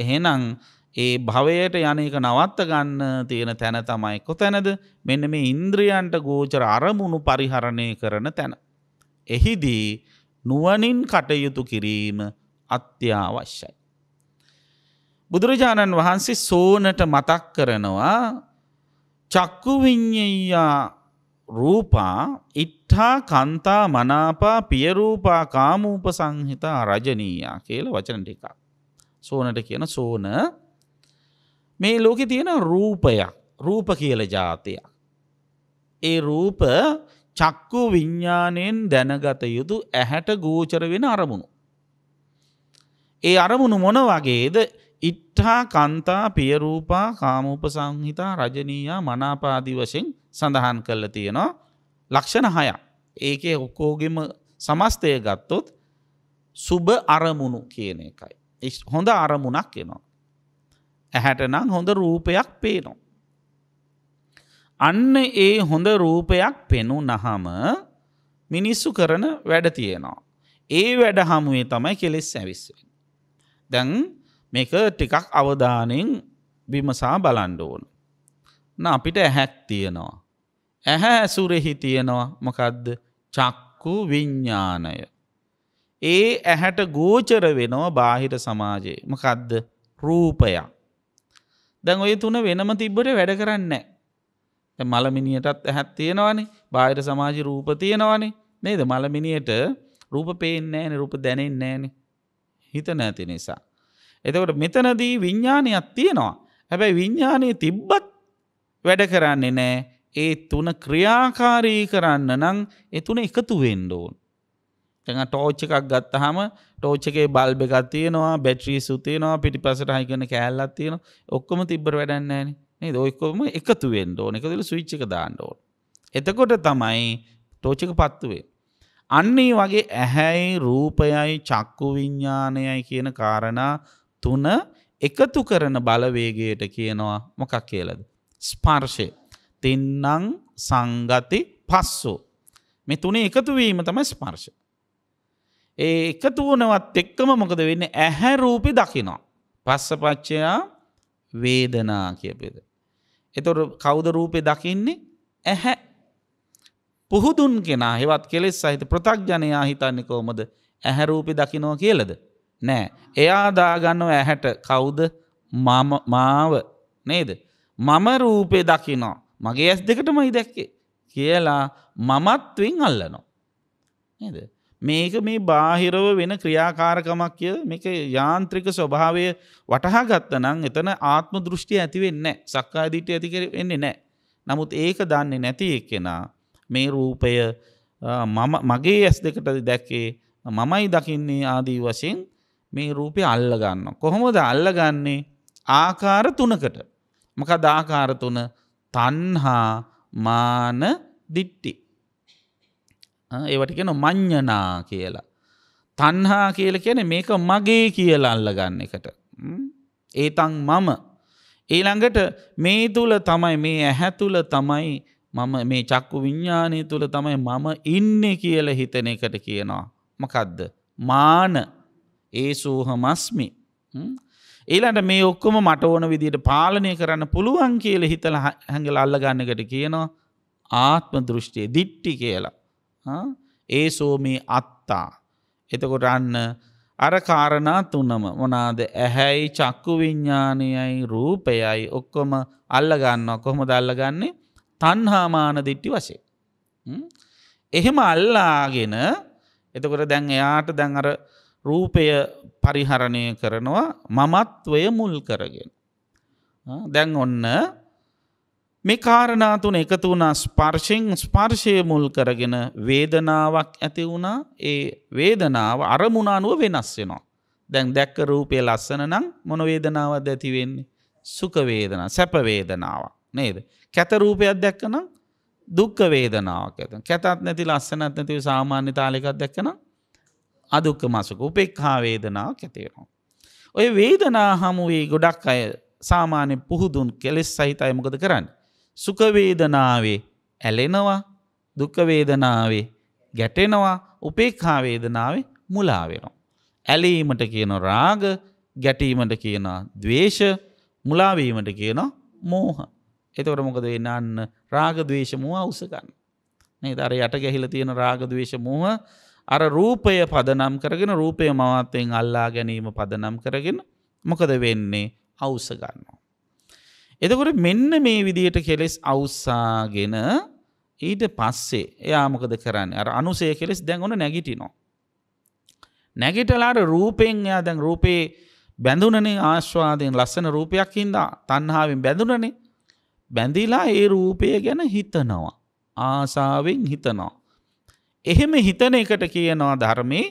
එහෙනම් ඒ භවයට යනක නවත්ත ගන්න තියෙන තැන තමයි කොතැනද මෙන්න මේ ඉන්ද්‍රියන්ට ගෝචර අරමුණු පරිහරණය කරන තැන. එහිදී නුවනින් කටයුතු කිරීම අත්‍යවශ්‍යයි. බුදුරජාණන් වහන්සේ සෝනට මතක් කරනවා චක්කු විඤ්ඥයා රූපා ඉට්හා කන්තා මනාපා පියරූපා කාමූප සංහිතා රජනීයා කියල වචන ටිකක්. සෝනට කියන සෝන මේ ලෝකෙ තියෙන රූපයක් රූප කියල ජාතියක්. ඒ රූප චක්කු විඤ්ඥානයෙන් දැනගත යුතු ඇහැට ගෝචර වෙන අරමුණු. ඒ අරමුණු මොන වගේද ඉට්හා කන්තා පියරූපා කාමූප සංහිතා රජනීයා මනාපාදි වශයෙන් සඳහන් කරල තියෙනවා ලක්ෂණ හය ඒකේ ඔක්කෝගෙම සමස්තය ගත්තොත් සුභ අරමුණු කියන එකයි. හොඳ අරමුණක් එනවා. ඇහැට නම් හොඳ රූපයක් පේනවා. අන්න ඒ හොඳ රූපයක් පෙනු නහම මිනිස්සු කරන වැඩ තියෙනවා. ඒ වැඩ හමුවේ තමයි කෙලෙස් ඇවිස්සෙන්. දැන් මේක ටිකක් අවධානෙන් විමසා බලන්ඩ ඕන. න අපිට ඇහැක් තියෙනවා. ඇහැ ඇසුරෙහි තියෙනවා මොකදද චක්කු විඤ්ඥානය. ඒ ඇහැට ගෝචර වෙනවා බාහිර සමාජයේ මකදද රූපයක්. දැන් ඔය තුන වෙනම තිබ්බට වැඩ කරන්නේ. මළමිනියටත් ඇහැත් තියෙනවානේ බාහිර සමාජ රූප තියෙනවානේ නේද මළමිනියට රූප පේන්නෑන රූප දැනෙන් නෑන හිත නැති නිසා. එතකට මෙතනදී විඤ්ඥානයක් තියෙනවා. හැබැයි විඤ්ඥානය තිබ්බත් වැඩ කරන්නේ නෑ ඒ තුන ක්‍රියාකාරී කරන්න නං එතුන එකතු වෙන්ඩෝන්. තැඟ ටෝච්ච එකක් ගත්තහම ටෝච්චකේ බල්බ එකත් තියෙනවා බැට්‍රී සුතියනවා පිටි පසට හයිකන කෑල්ලත් තියෙන ඔක්කොම තිබ්බර වැඩන්නෑනේ නේද ඔක්කොම එකතු වෙන්න ඕන එකතුල ස්විච් එක දාන්න ඕන එතකොට තමයි ටෝච් එක පත්තු වෙන්නේ අන්න ඒ වගේ ඇහැයි රූපයයි චක්කු විඤ්ඤාණයයි කියන காரணා තුන එකතු කරන බලවේගයට කියනවා මොකක් කියලාද ස්පර්ශය තින්නම් සංගති පස්සෝ මේ තුනේ එකතු වීම තමයි ස්පර්ශය ඒ එකතු වුණවත් එක්කම මොකද වෙන්නේ ඇහැ රූපේ දකිනවා පස්සපච්චයා වේදනා කියපේද. එතොට කෞද රූපය දකින්නේ ඇහැ පුහුදුන් කෙනා හෙවත් කෙලෙස් සහිත ප්‍රතක්ජනයා හිතන්නේ කෝමද ඇහැරූපි දකිනෝ කියලද. නෑ එයා දාගන්නව ඇහැට කවුද මාව නේද. මම රූපය දකිනෝ මගේ ඇස් දෙකටමයි දැක්කේ කියලා මමත්වෙන් අල්ලනෝ. නේද. මේක මේ බාහිරව වෙන ක්‍රියාකාරකමක් කිය මේක යාන්ත්‍රික ස්වභාවය වටහා ගත්ත නම් එතන ආත්ම දෘෂ්ටි ඇතිවෙන්න සක්කාදිට්ට ඇතිකර වෙන්නේ නෑ. නමුත් ඒක දන්නේ නැති එක්කෙනා මේ රූපය මගේ ඇස් දෙකට දැක්කේ මමයි දකින්නේ ආදී වශයෙන් මේ රූපය අල්ලගන්න. කොහොමද අල්ලගන්නේ ආකාර තුනකට. මක දාකාර තුන තන්හා මාන දිට්ටි. ඒවටිකෙන මං්ඥනා කියලා. තන්හා කියල කියන මේක මගේ කියලා අල්ලගන්න එකට. ඒතන් මම. ඒළඟට මේ තුළ තමයි මේ ඇහැ තුළ තමයි මම මේ චක්කු විඤ්ඥානය තුළ තමයි මම ඉන්න කියල හිතන එකට කියනවා. මකදද. මාන ඒ සූහ මස්මි. ඒලට මේ ඔක්කොම මට ඕන විදිට පාලනය කරන්න පුළුවන් කියල හිතල හැඟල අල්ලගන්නකට කියනවා ආත්ම දෘෂ්ටිය දිට්ටි කියලා. ඒ සෝමී අත්තා. එතකොට අන්න අර කාරණා තුනම මොනාද ඇහැයි චක්කු විඤ්ඥානයයි රූපයයි ඔක්කොම අල්ලගන්න කොහොම දල්ලගන්නේ තන්හාමාන දිට්ටි වශය. එහෙම අල්ලාගෙන එතකොට දැන් එයාට දැන් අර රූපය පරිහරණය කරනවා මමත්වය මුල් කරගෙන. දැන් ඔන්න මේ කාරණා තුන එකතු වුණා ස්පර්ශයෙන් ස්පර්ශය මුල් කරගෙන වේදනාවක් ඇති වුණා ඒ වේදනාව අරමුණ අනුව වෙනස් වෙනවා. දැන් දැක්ක රූපය ලස්සන නම් මොන වේදනාවක්ද ඇති වෙන්නේ? සුඛ වේදනාව, සැප වේදනාවක් නේද? කැත රූපයක් දැක්කනම් දුක්ඛ වේදනාවක් ඇති වෙනවා. කැතත් නැති ලස්සනත් නැති සාමාන්‍ය තාලයකක් දැක්කනම් අදුක්කම සුඛ උපේක්ඛා වේදනාවක් ඇති වෙනවා. ඔය වේදනා හමු වී ගොඩක් අය සාමාන්‍ය පුහුදුන් කෙලෙස් සහිතයි මොකද කරන්නේ? සුඛවේදනාවේ ඇලෙනවා දුක්කවේදනාවේ ගැටෙනවා උපේක්ඛාවේදනාවේ මුලාවෙනවා. ඇලීමට කියන රාග ගැටීමට කියන දවේශ මුලාවීමට කියන මෝහ. එතවට මොකද වෙන්නන්න රාග දවේශමුව අවසකන්න. මේ දර යට ගැහිල තියෙන රාග දවේශමුව අර රූපය පදනම් කරගෙන රූපය මවත්තයෙන් අල්ලා ගැනීම පදනම් කරගෙන මොකද වෙන්නේ අවසගන්න. එතකොට මෙන්න මේ විදියට කෙලෙස් අවස්සාගෙන ඊට පස්සේ එයා මොකද කරන්නේ අර අනුසය කෙලෙස් දැන් ඔන්න නැගිටිනවා නැගිටලාට රූපෙන් එයා දැන් රූපේ බැඳුනනේ ආස්වාදයෙන් ලස්සන රූපයක් හින්දා තණ්හාවෙන් බැඳුනනේ බැඳිලා ඒ රූපය ගැන හිතනවා ආසාවෙන් හිතනවා එහෙම හිතන එකට කියනවා ධර්මයේ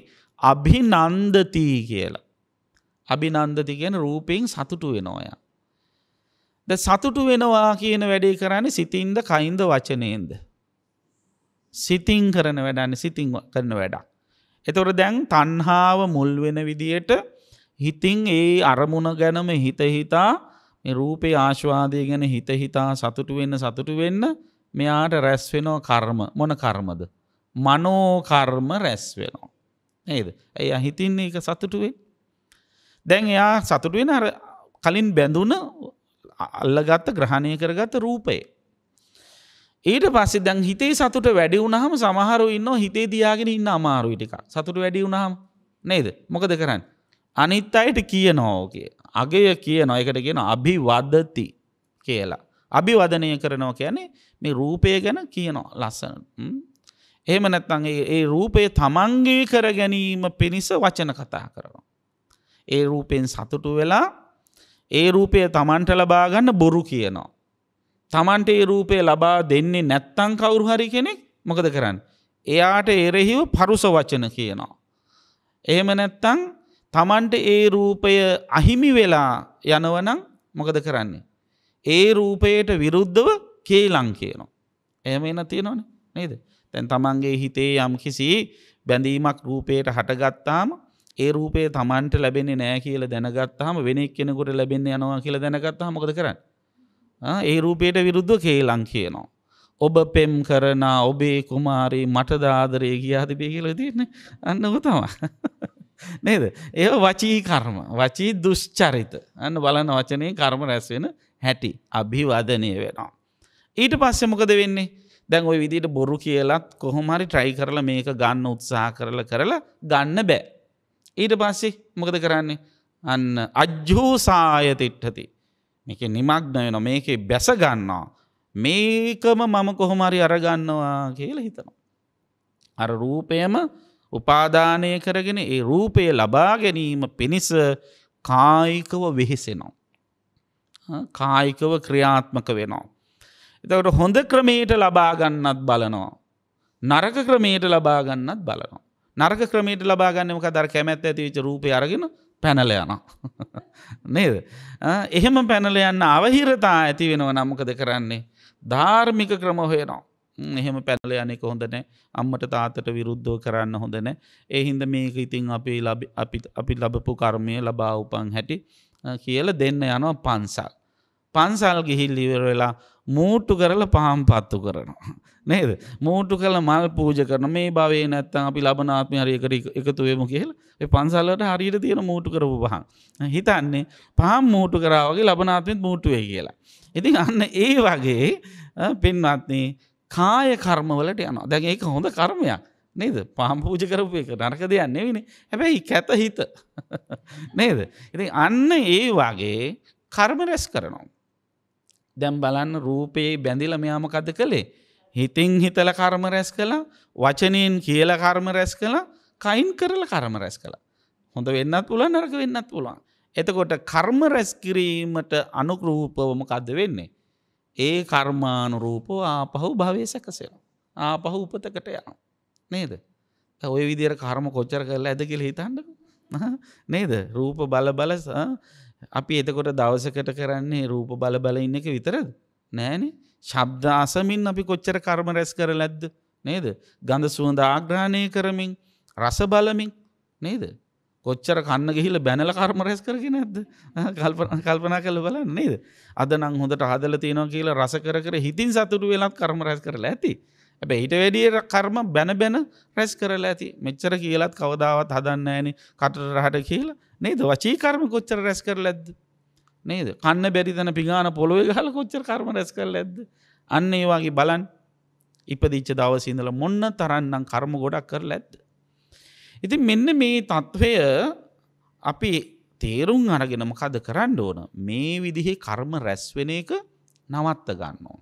අභිනන්දති කියලා අභිනන්දති කියන රූපයෙන් සතුටු වෙනවා එයා ද සතුටු වෙනවා කියන වැඩේ කරන්න සිතින්ද කයින්ද වචනයෙන්ද. සිතින් කරන වැඩන්න සිතින් කරන වැඩක්. එතොර දැන් තන්හාාව මුල් වෙන විදියට හිතින් ඒ අරමුණ ගැනම හිතහිතා රූපේ ආශ්වාදය ගැන හිතහිතා සතුටු වෙන්න සතුටු වෙන්න මෙයාට රැස් වෙනෝ කර්ම මොන කර්මද. මනෝකර්ම රැස් වෙනවා. නේද ඇය හිතින්නේ එක සතුටුවේ. දැන් එයා සතුටුවෙන් අර කලින් බැඳුන අල්ලගත්ත ග්‍රහණය කරගත රූපය. ඊට පස්සෙ දැන් හිතේ සතුට වැඩි වුණහම සමහරු ඉන්න හිතේ දයාගෙන ඉන්න අමාරුයි ටික සතුට වැඩි වුණහම නේද මොකද කරන්න. අනිත් අයට කිය නෝකය. අගය කිය නොයකට කියෙන අභිවදති කියලා. අභිවදනය කරනවා කියන්නේ මේ රූපය ගැන කියනවා ලස්සන. එහෙම නැත්තන් ඒ රූපය තමන්ගේ කර ගැනීම පිණිස වචන කතා කරනවා. ඒ රූපයෙන් සතුටු වෙලා ඒ රූපය තමන්ට ලබාගන්න බොරු කියනවා. තමන්ට ඒ රූපය ලබා දෙන්නේ නැත්තං කවුරු හරි කෙනෙක් මොකද කරන්න. එයාට එරෙහිව පරුස වචන කියනවා. එහෙම නැත්තං තමන්ට ඒ රූපය අහිමි වෙලා යනවනං මොකද කරන්නේ. ඒ රූපයට විරුද්ධව කේලං කියනවා. එහම එන තියෙනවන නේද. තැන් තමන්ගේ හිතේ යම් කිසි බැඳීමක් රූපයට හටගත්තාම ඒ රූපේ තමන්ට ලැබෙන්නේ නෑ කියලා දැනගත්තාම වෙනෙක් කෙනෙකුට ලැබෙන්න යනවා කියලා දැනගත්තා මොකද කරන්න ඒ රූපයට විරුද්ධ කේලං කියනවා ඔබ පෙම් කරන ඔබේ කුමාරී මටදාදරය ගියාතිබේ කියල තියන අන්න ගතවා නේද ඒ වචී කර්ම වචී දුෂ්චරිත අන්න බලන වචනය කර්ම රැස්වෙන හැටි අභිවදනය වෙනවා ඊට පස්සෙමකද වෙන්නේ දැන් ඔය විදිට බොරු කියලත් කොහොමරි ට්‍රයි කරලා මේක ගන්න උත්සාහ කරල කරලා ගන්න බෑ ඊට පස්සේ මොකද කරන්නේ අන්න අජ්ජූසාය තිට්ටති මේක නිමක්න වෙන මේකේ බැසගන්නවා මේකම මම කොහොමරි අරගන්නවා කියල හිතනවා. අර රූපයම උපාධානය කරගෙන ඒ රූපය ලබා ගැනීම පිණිස කායිකව වෙහෙසෙනවා. කායිකව ක්‍රියාත්මක වෙනවා. එතකට හොඳ ක්‍රමයට ලබාගන්නත් බලනවා. නරක ක්‍රමයට ලබාගන්නත් බලනවා. නර්ග ක්‍රමීට ලබාගන්නමක දර කැමැත් ඇතිවිච රූපය අරගෙන පැනලයන. නේද. එහෙම පැනලයන්න අවහිරතා ඇති වෙනව නම්මකද කරන්නේ. ධාර්මික ක්‍රම හොයනවා. එහෙම පැනල යනෙක හොඳන අම්මට තාතට විරුද්ධෝ කරන්න හොඳන එහින්ද මේක ඉතිං අපි අපි ලබපු කර්මය ලබා උපන් හැටි කියල දෙන්න යනවා පන්සල්. පන්සල් ගිහිල් ඉවර වෙලා මූට්ටු කරල පහම් පත්තු කරනවා. නේද මෝටු කළ මල් පූජ කරන මේ භවේ නැත්තන් අපි ලබනාත්මය හරිකර එකතුවේම කියල් පන්සල්ලට හරියට තියෙන මූටු කරපු පහන් හිතන්නේ පහම් මූටු කරාවගේ ලබනාත්මත් මූටුවේ කියලා. ඉතින් අන්න ඒ වගේ පින්වත්න්නේ කාය කර්මවලට යනවා දැන් ඒක හොඳ කර්මයක් නේද පහම් පූජ කරපු එක නරක දෙයක් නෙවෙන හැබැයි කැත හිත නේද ඉතින් අන්න ඒ වගේ කර්ම රැස් කරනවා. දැම් බලන්න රූපයේ බැඳිල මෙයාමකද කළේ හිතෙන් හිතල කර්ම රැස් කළා වචනයෙන් කියල කර්ම රැස් කළා කයින් කරල කර්ම රැස් කළ. හොඳ වෙන්නත් පුළ නරක වෙන්නත් පුළන්. එතකොට කර්ම රැස් කිරීමට අනුකරූපවම කද වෙන්නේ. ඒ කර්මානුරූපෝ ආපහු භවය සැකසෙන. ආපහු උපතකට යන. නේද. ඔය විදිර කර්ම කොච්චර කරලා ඇද කියල හිතන්නක. නේද රූප බල බලස අපි එතකොට දවසකට කරන්නේ රූප බල බල ඉන්න එක විතරද නෑනේ ශබ්ද අසමින් අපි කොච්චර කර්ම රැස් කර ලැද්ද නේද. ගඳ සුවඳ ආග්‍රාණය කරමින් රස බලමින් නේද. කොච්චර කන්න ගිහිල බැනල කර්ම රැස් කරගෙන ඇද කල්පනා කළ බල නේද. අද නං හොඳට හදල තියනවා කියලා රස කර කර හිතින් සතුරු වෙලත් කර්ම රැස් කරලා ඇති. ඇැ හිට වැඩිය කර්ම බැන බැන රැස් කරලා ඇති මෙච්චර කියලත් කවදාවත් හදන්න ඇන කට රහට කියලා නේද වචී කර්ම කොච්චර රැස් කර ලැද්ද. නේද කන්න බැරිතන පිගාන පොළොව හල කොච්චර කරම රැස් කරල ඇද අන්න ඒවාගේ බලන් ඉපදිච්ච දවසිඳල මොන්න තරන්නම් කර්ම ගොඩක් කරල ඇත්ද. ඉති මෙන්න මේ තත්ත්වය අපි තේරුම් අරගෙනම කද කරන්න ඕන මේ විදිහේ කර්ම රැස්වෙන එක නවත්ත ගන්නවා.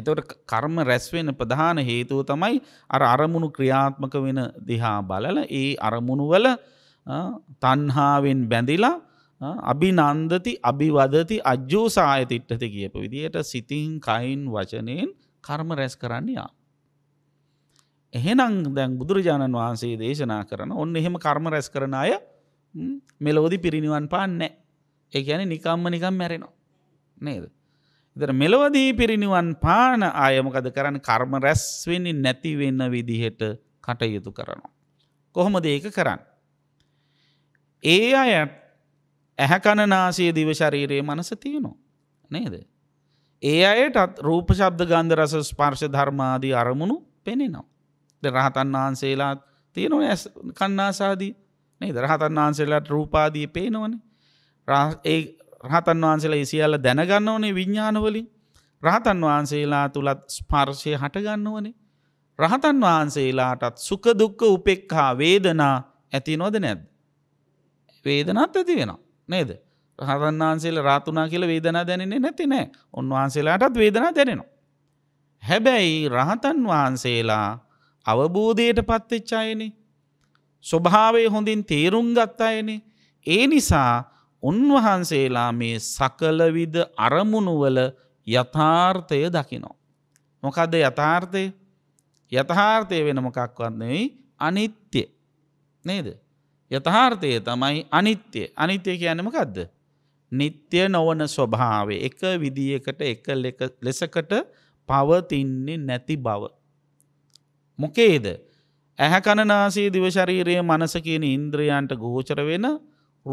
එතවට කර්ම රැස්වෙන ප්‍රධාන හේතුව තමයි අර අරමුණු ක්‍රියාත්මක වෙන දිහා බලල ඒ අරමුණුවල තන්හාාවෙන් බැඳිලා අභි නන්දති අභිවදති අජ්‍යෝ සායතිට්ටති කියපු විදියට සිතින් කයින් වචනයෙන් කර්ම රැස් කරන්නයා. එහෙනම් දැන් බුදුරජාණන් වහන්සේ දේශනා කරන ඔන්න එහෙම කර්ම රැස් කරන අය මෙලෝදි පිරිනිවන් පාන්නෑ. ඒ ඇන නිකම්ම නිකම් මැරෙනවා. නේද. ඉදර මෙලොවදී පිරිනිවන් පාන ආයමකද කරන්න කර්ම රැස්වෙන්නේ නැතිවෙන්න විදිහට කටයුතු කරනවා. කොහොමද ඒක කරන්න. ඒ අයත් ඇහැකණනාසය දිව ශරීරයේ මනස තියනවා. නේද. ඒ අයටත් රූප ශබ්ද ගන්ධ රස ස්පර්ශ ධර්මාදී අරමුණු පෙනෙනවා. ද රහතන් වහන්සේලාත් තියෙනව කන්නාසාදී නේ දරහතන් වහන්සේලාට රූපාදී පේනවනේ. ඒ රහතන් වහන්සේලා ඒ සියල්ල දැනගන්න ඕනේ විඥානවලින්. රහතන් වහන්සේලා තුලත් ස්පර්ශය හටගන්නවනේ. රහතන් වහන්සේලාටත් සුඛ දුක්ඛ උපේක්ඛා වේදනා ඇති නොද නැද්ද? වේදනාත් ඇති වෙනවා. නේද රහතන් වහන්සේල රාතුනා කියල වේදනා දැනෙන්නේ නැති නෑ උන්වහන්සේලාටත් වේදනා දැනෙනවා. හැබැයි රහතන් වහන්සේලා අවබෝධයට පත්වෙච්චායනේ. ස්වභාවය හොඳින් තේරුම් ගත්තායනේ. ඒ නිසා උන්වහන්සේලා මේ සකලවිද අරමුණුවල යථාර්ථය දකිනෝ. මොකදද යථාර්ථය යථාර්ථය වෙන මොකක්වන්නේ අනිත්‍ය නේද යථහාර්ථය තමයි අනිත්‍ය අනිත්‍ය කියන්නමකක්ද. නිත්‍ය නොවන ස්වභාවේ එක විදිියකට එක ලෙසකට පවතින්නේ නැති බව. මොකේද. ඇහැකණනාසේ දිවශරීරයේ මනස කියන ඉන්ද්‍රයන්ට ගෝචර වෙන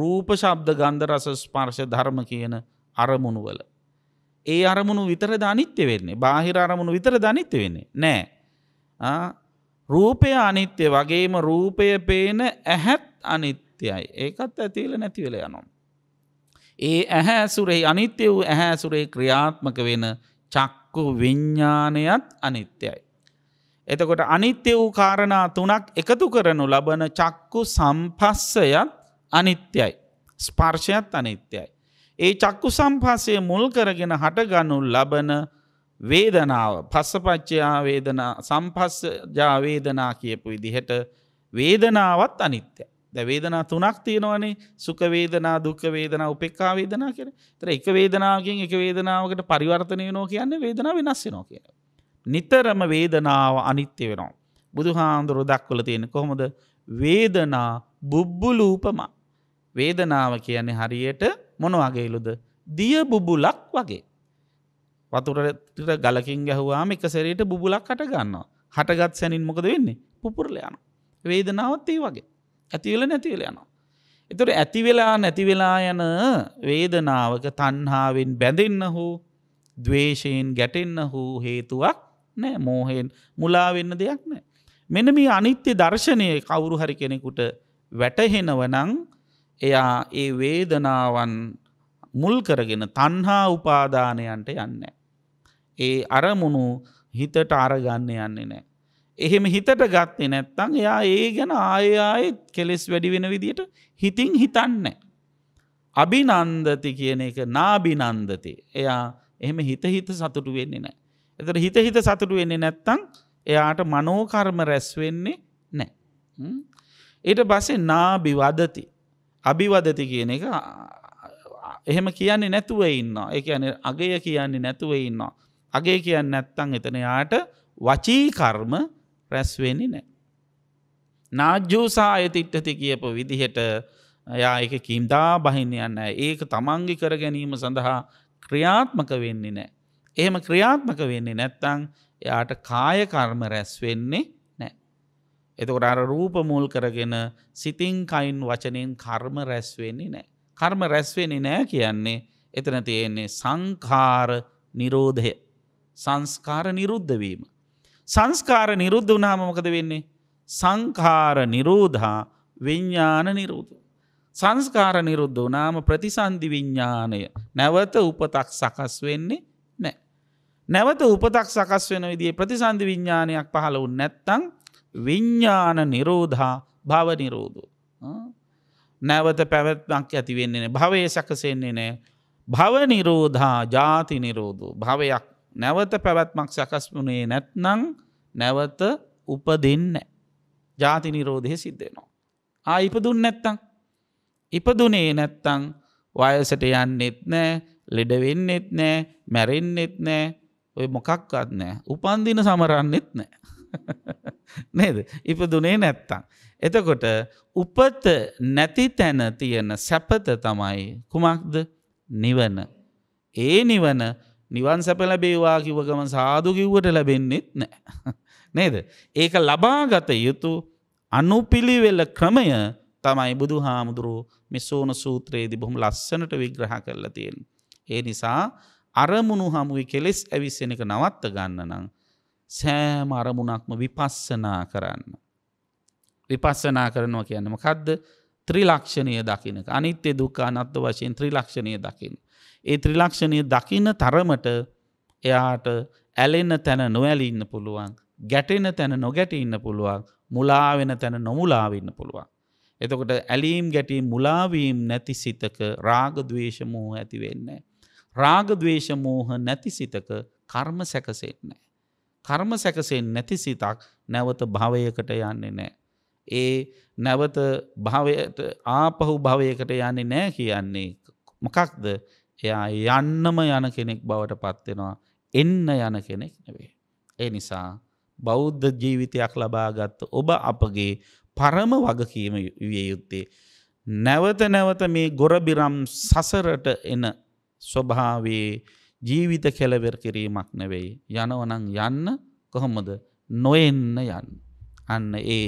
රූප ශබ්ද ගන්ධ රස ස්පර්ශ ධර්ම කියන අරමුණුවල. ඒ අරමුණු විතර ධනිත්‍ය වෙන්නේ බාහිර අරමුණු විතර ධනිත්‍ය වෙන්නේ නෑ. රූපය අනිත්‍ය වගේම රූපය පේන ඇහැත් අනිත්‍යයි ඒකත් ඇතිවල නැතිවල යනවා. ඒ ඇහැසුරෙහි අනිත්‍ය වූ ඇහැසුරේ ක්‍රියාත්මක වෙන චක්කු විඤ්ඥානයත් අනිත්‍යයි. එතකොට අනිත්‍ය වූ කාරණා තුනක් එකතු කරනු ලබන චක්කු සම්පස්සයත් අනිත්‍යයි. ස්පර්ශයත් අනිත්‍යයි. ඒ චක්කු සම්පස්සේ මුල් කරගෙන හටගනු ලබන වේදනාව පස්සපච්චයා වේදනා සම්පස්සජාවේදනා කියපු විදිහට වේදනාවත් අනිත්‍යයි. ද වේදනා තුනක් තියෙනවනේ සුකවේදනා දුක්කවේදනා උපෙක්කාවේදනා කර තර එක වේදනාගෙන් එක වේදනාවකට පරිවර්තනය නෝ කියන්න වේදනා වෙනස්සෙනෝ කිය. නිතරම වේදනාව අනිත්‍ය වෙනවා. බුදු හාන්දුරු දක්වල තියෙන කොහොමද වේදනා බුබ්බුලූපම වේදනාව කියන්නේ හරියට මොන වගේලුද දිය බුබුලක් වගේ. වතුරට ගලකින් ගැහවාම එක සෙරයට බුබුලක් හට ගන්නවා හටගත් සැනින් මොකද වෙන්නේ පුපුරල යන. වේදනාවත් ඒ වගේ. ඇතිවෙල නැතිවෙල යනවා. එතුට ඇතිවෙලා නැතිවෙලා යන වේදනාවක තන්හාාවෙන් බැඳන්න හෝ දවේශයෙන් ගැටෙන්න්න හෝ හේතුවක් නෑ මෝහෙන් මුලාවෙන්න දෙයක් නෑ. මෙන මේ අනිත්‍ය දර්ශනය කවුරු හරි කෙනෙකුට වැටහෙනවනං එයා ඒ වේදනාවන් මුල් කරගෙන තන්හා උපාදානයන්ට යන්න. ඒ අරමුණු හිතට අරගන්න යන්නේ නෑ. එහෙම හිතට ගත්තේ නැත්තං එයා ඒ ගැන ආයආයෙත් කෙලෙස් වැඩි වෙන විදියට හිතින් හිතන්න. අභිනන්දති කියන එක නාබිනන්දති. එයා එහෙම හිත හිත සතුටු වෙන්නේ නෑ. එතට හිත හිත සතුටු වෙන්නේ නැත්තං එයාට මනෝකර්ම රැස් වෙන්නේ නෑ. ඊට බස්සේ නාබිවදති අභිවදති කියන එක එහෙම කියන්නේ නැතුව ඉන්න එක ඇන අගය කියන්නේ නැතුව ඉන්න. අගේ කියන්න නැත්තං එතන යාට වචීකර්ම රැස් වෙන්නේ නෑ. නාජ්‍යෝසා අයතිට්ටති කියපු විදිහට යා එක කීම්දා බහින්න යන්න ඒක තමන්ගි කර ගැනීම සඳහා ක්‍රියාත්මක වෙන්නේ නෑ. එහෙම ක්‍රියාත්මක වෙන්නේ නැත්තං එයාට කායකර්ම රැස් වෙන්නේ නෑ. එතකොට අර රූපමුල් කරගෙන සිතින් කයින් වචනයෙන් කර්ම රැස් වෙන්නේ නෑ. කර්ම රැස්වෙනි නෑ කියන්නේ එතන තියෙන්නේ සංකාර නිරෝධය සංස්කාර නිරුද්ධවීම. සංස්කාර නිරුද්ධ වනාම මොකද වෙන්නේ. සංකාර නිරෝධා විඤ්ඥාන නිරෝධ. සංස්කාර නිරුද්ධ වනාම ප්‍රතිසන්ධි විඤ්ඥානය නැවත උපතක් සකස් වෙන්නේ නෑ. නැවත උපතක් සකස් වෙන විදිේ ප්‍රතිසන්ධි විඤ්ඥානයක් පහලවුන් නැත්තං විඤ්ඥාන නිරෝධා භව නිරෝධෝ. නැවත පැවැත්මක් ඇතිවෙන්නේ භවය සැකසෙන්නේ නෑ. භව නිරෝධා ජාති නිරෝධෝ භවයක් නැවත පැවැත්මක් සකස් වනේ නැත්නං නැවත උපදන්න ජාති නිරෝධය සිද්ධයනවා. ආ ඉපදුන් නැත්තං. ඉපදුනේ නැත්තං වයසට යන්නෙත් නෑ ලෙඩවෙන්නෙත් නෑ මැරෙන්නෙත් නෑ ඔය මොකක්වත් නෑ උපන්දින සමරන්නෙත් නෑ. නේද ඉපදුනේ නැත්තං. එතකොට උපත නැති තැන තියෙන සැපත තමයි කුමක්ද නිවන. ඒ නිවන නිවන් සැප ලැබේවා කිව ගමන් සාදු කිව්වට ලැබෙන්නෙත් නෑ. නේද. ඒක ලබාගත යුතු අනුපිළිවෙල ක්‍රමය තමයි බුදු හාමුදුරුව මෙසෝන සූත්‍රයේදි බොහොම ලස්සනට විග්‍රහ කරලා තියෙන්. ඒ නිසා අරමුණු හමුුවයි කෙලෙස් ඇවිස්සෙන එක නවත්ත ගන්න නම් සෑම අරමුණක්ම විපස්සනා කරන්න. විපස්සනා කරනවා කියන්නම කද්ද ත්‍රිලක්ෂණය දකිනක අනිත්‍ය දුක්කා නත්ත වශයෙන් ත්‍රිලක්ෂණය දකින. ඒ ත්‍රිලක්ෂණය දකින තරමට එයාට ඇලෙන්න තැන නොවැලි ඉන්න පුළුවන් ගැටෙන තැන නොගැට ඉන්න පුළුවන් මුලාවෙන තැන නොමුලාවෙන්න පුළුවන්. එතකොට ඇලීම් ගැටීම් මුලාවීම් නැති සිතක රාගදවේශමූහ ඇතිවෙන්නේ. රාගදවේශමූහ නැති සිතක කර්ම සැකසෙන්නේ. කර්ම සැකසෙන් නැති සිතක් නැවත භවයකට යන්නේ නෑ. ඒ නැවත භාවයට ආපහු භවයකට යන්නේ නෑ කියන්නේ මොකක්ද එයා යන්නම යන කෙනෙක් බවට පත්වෙනවා එන්න යන කෙනෙක් නෙවේ. ඒ නිසා බෞද්ධ ජීවිතයක් ලබාගත්ත ඔබ අපගේ පරම වගකීම විය යුත්තේ. නැවත නැවත මේ ගොරබිරම් සසරට එන ස්වභාවේ ජීවිත කෙලවෙර කිරීමක් නෙවෙයි. යනවනං යන්න කොහොමද නොයෙන්න යන්න. අන්න ඒ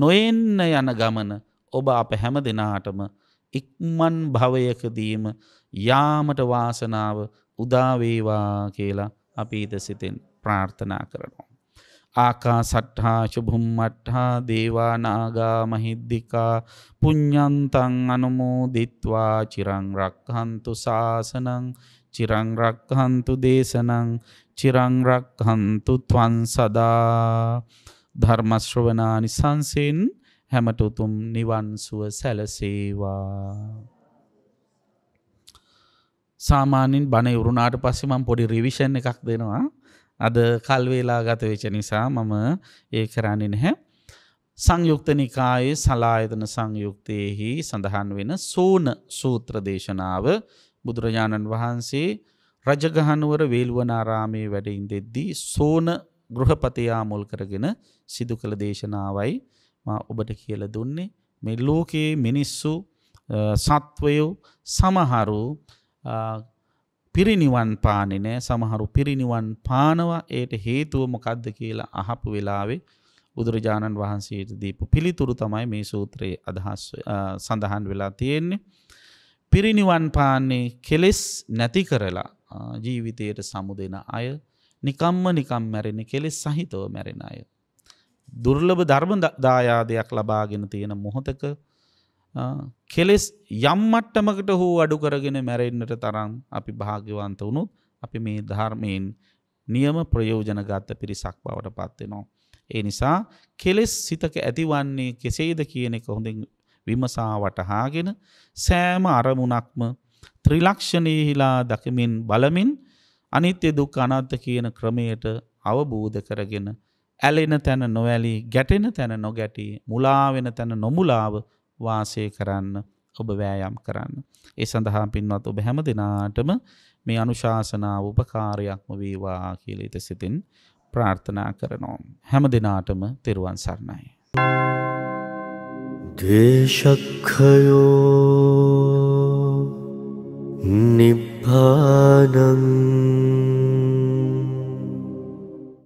නොයෙන්න යන ගමන ඔබ අප හැම දෙනාටම ඉක්මන් භවයකදීම යාමට වාසනාව උදාවේවා කියලා අපීද සිතෙන් ප්‍රාර්ථනා කරනවා. ආකා සට්හා ශුභුම්මට්හා දේවානාගා මහිද්දිකා පුඤ්ඥන්තන් අනුමෝ දිත්වා චිරං රක්හන්තු ශාසනං චිරං රක්හන්තු දේශනං චිරං රක්හන්තු තවන් සදා ධර්මශ්‍රවනානි සංසෙන් හැමට උතුම් නිවන් සුව සැලසේවා. සාමාන්‍යයෙන් බණ ඉවරුණාට පස්සේ මම පොඩි රිවිෂන් එකක් දෙනවා. අද කල් වේලා ගත වෙච්ච නිසා මම ඒ කරන්නේ නැහැ. සංයුක්ත නිකායේ සලායතන සංයුක්තයේහි සඳහන් වෙන සූන සූත්‍ර දේශනාව බුදුරජාණන් වහන්සේ රජගහනුවර වේළුවනාරාමේ වැඩ ඉඳෙද්දී සෝන ගෘහපතියා මුල් කරගෙන සිදු කළ දේශනාවයි ඔබට කියල දුන්නේ මේ ලෝකයේ මිනිස්සු සත්වයෝ සමහරු පිරිනිවන් පානෙ නෑ සමහරු පිරිනිවන් පානවා ඒයට හේතුව මොකද්ද කියලා අහපු වෙලාවේ බුදුරජාණන් වහන්සේට දීපු පිළිතුරු තමයි මේ සූත්‍රයේ අදහස් සඳහන් වෙලා තියෙන්නේ. පිරිනිවන් පාන්නේ කෙලෙස් නැති කරලා ජීවිතයට සමුදෙන අය නිකම්ම නිකම් මැරෙන කෙලෙස් සහිතව මැරෙන අය දුර්ලභ ධර්ම දායාදයක් ලබාගෙන තියෙන මොහොතක කෙලෙස් යම් මට්ටමකට හෝ අඩු කරගෙන මැරෙන්නට තරම් අපි භාග්‍යවන්ත වුණොත් අපි මේ ධර්මයෙන් නියම ප්‍රයෝජන ගත්ත පිරිසක් බවට පත්වෙනවා. ඒ නිසා කෙලෙස් සිතක ඇතිවන්නේ කෙසේද කියන එක හොඳින් විමසා වටහාගෙන සෑම අරමුණක්ම ත්‍රිලක්ෂණයහිලා දකමින් බලමින් අනිත්‍ය දුක් අනාත්ත කියන ක්‍රමයට අවබෝධ කරගෙන ඇලෙන තැන නොවැලී ගැටෙන තැන නොගැටී මුලාවෙන තැන නොමුලාව වාසය කරන්න ඔබ වෑයම් කරන්න. ඒ සඳහා පින්වත් ඔබ හැම දෙනාටම මේ අනුශාසනාව උපකාරයක්ම වේවා කියලා ඊට සිතින් ප්‍රාර්ථනා කරනවා. හැම දිනාටම තෙරුවන් සරණයි. දේශක්ඛයෝ නිබ්බානං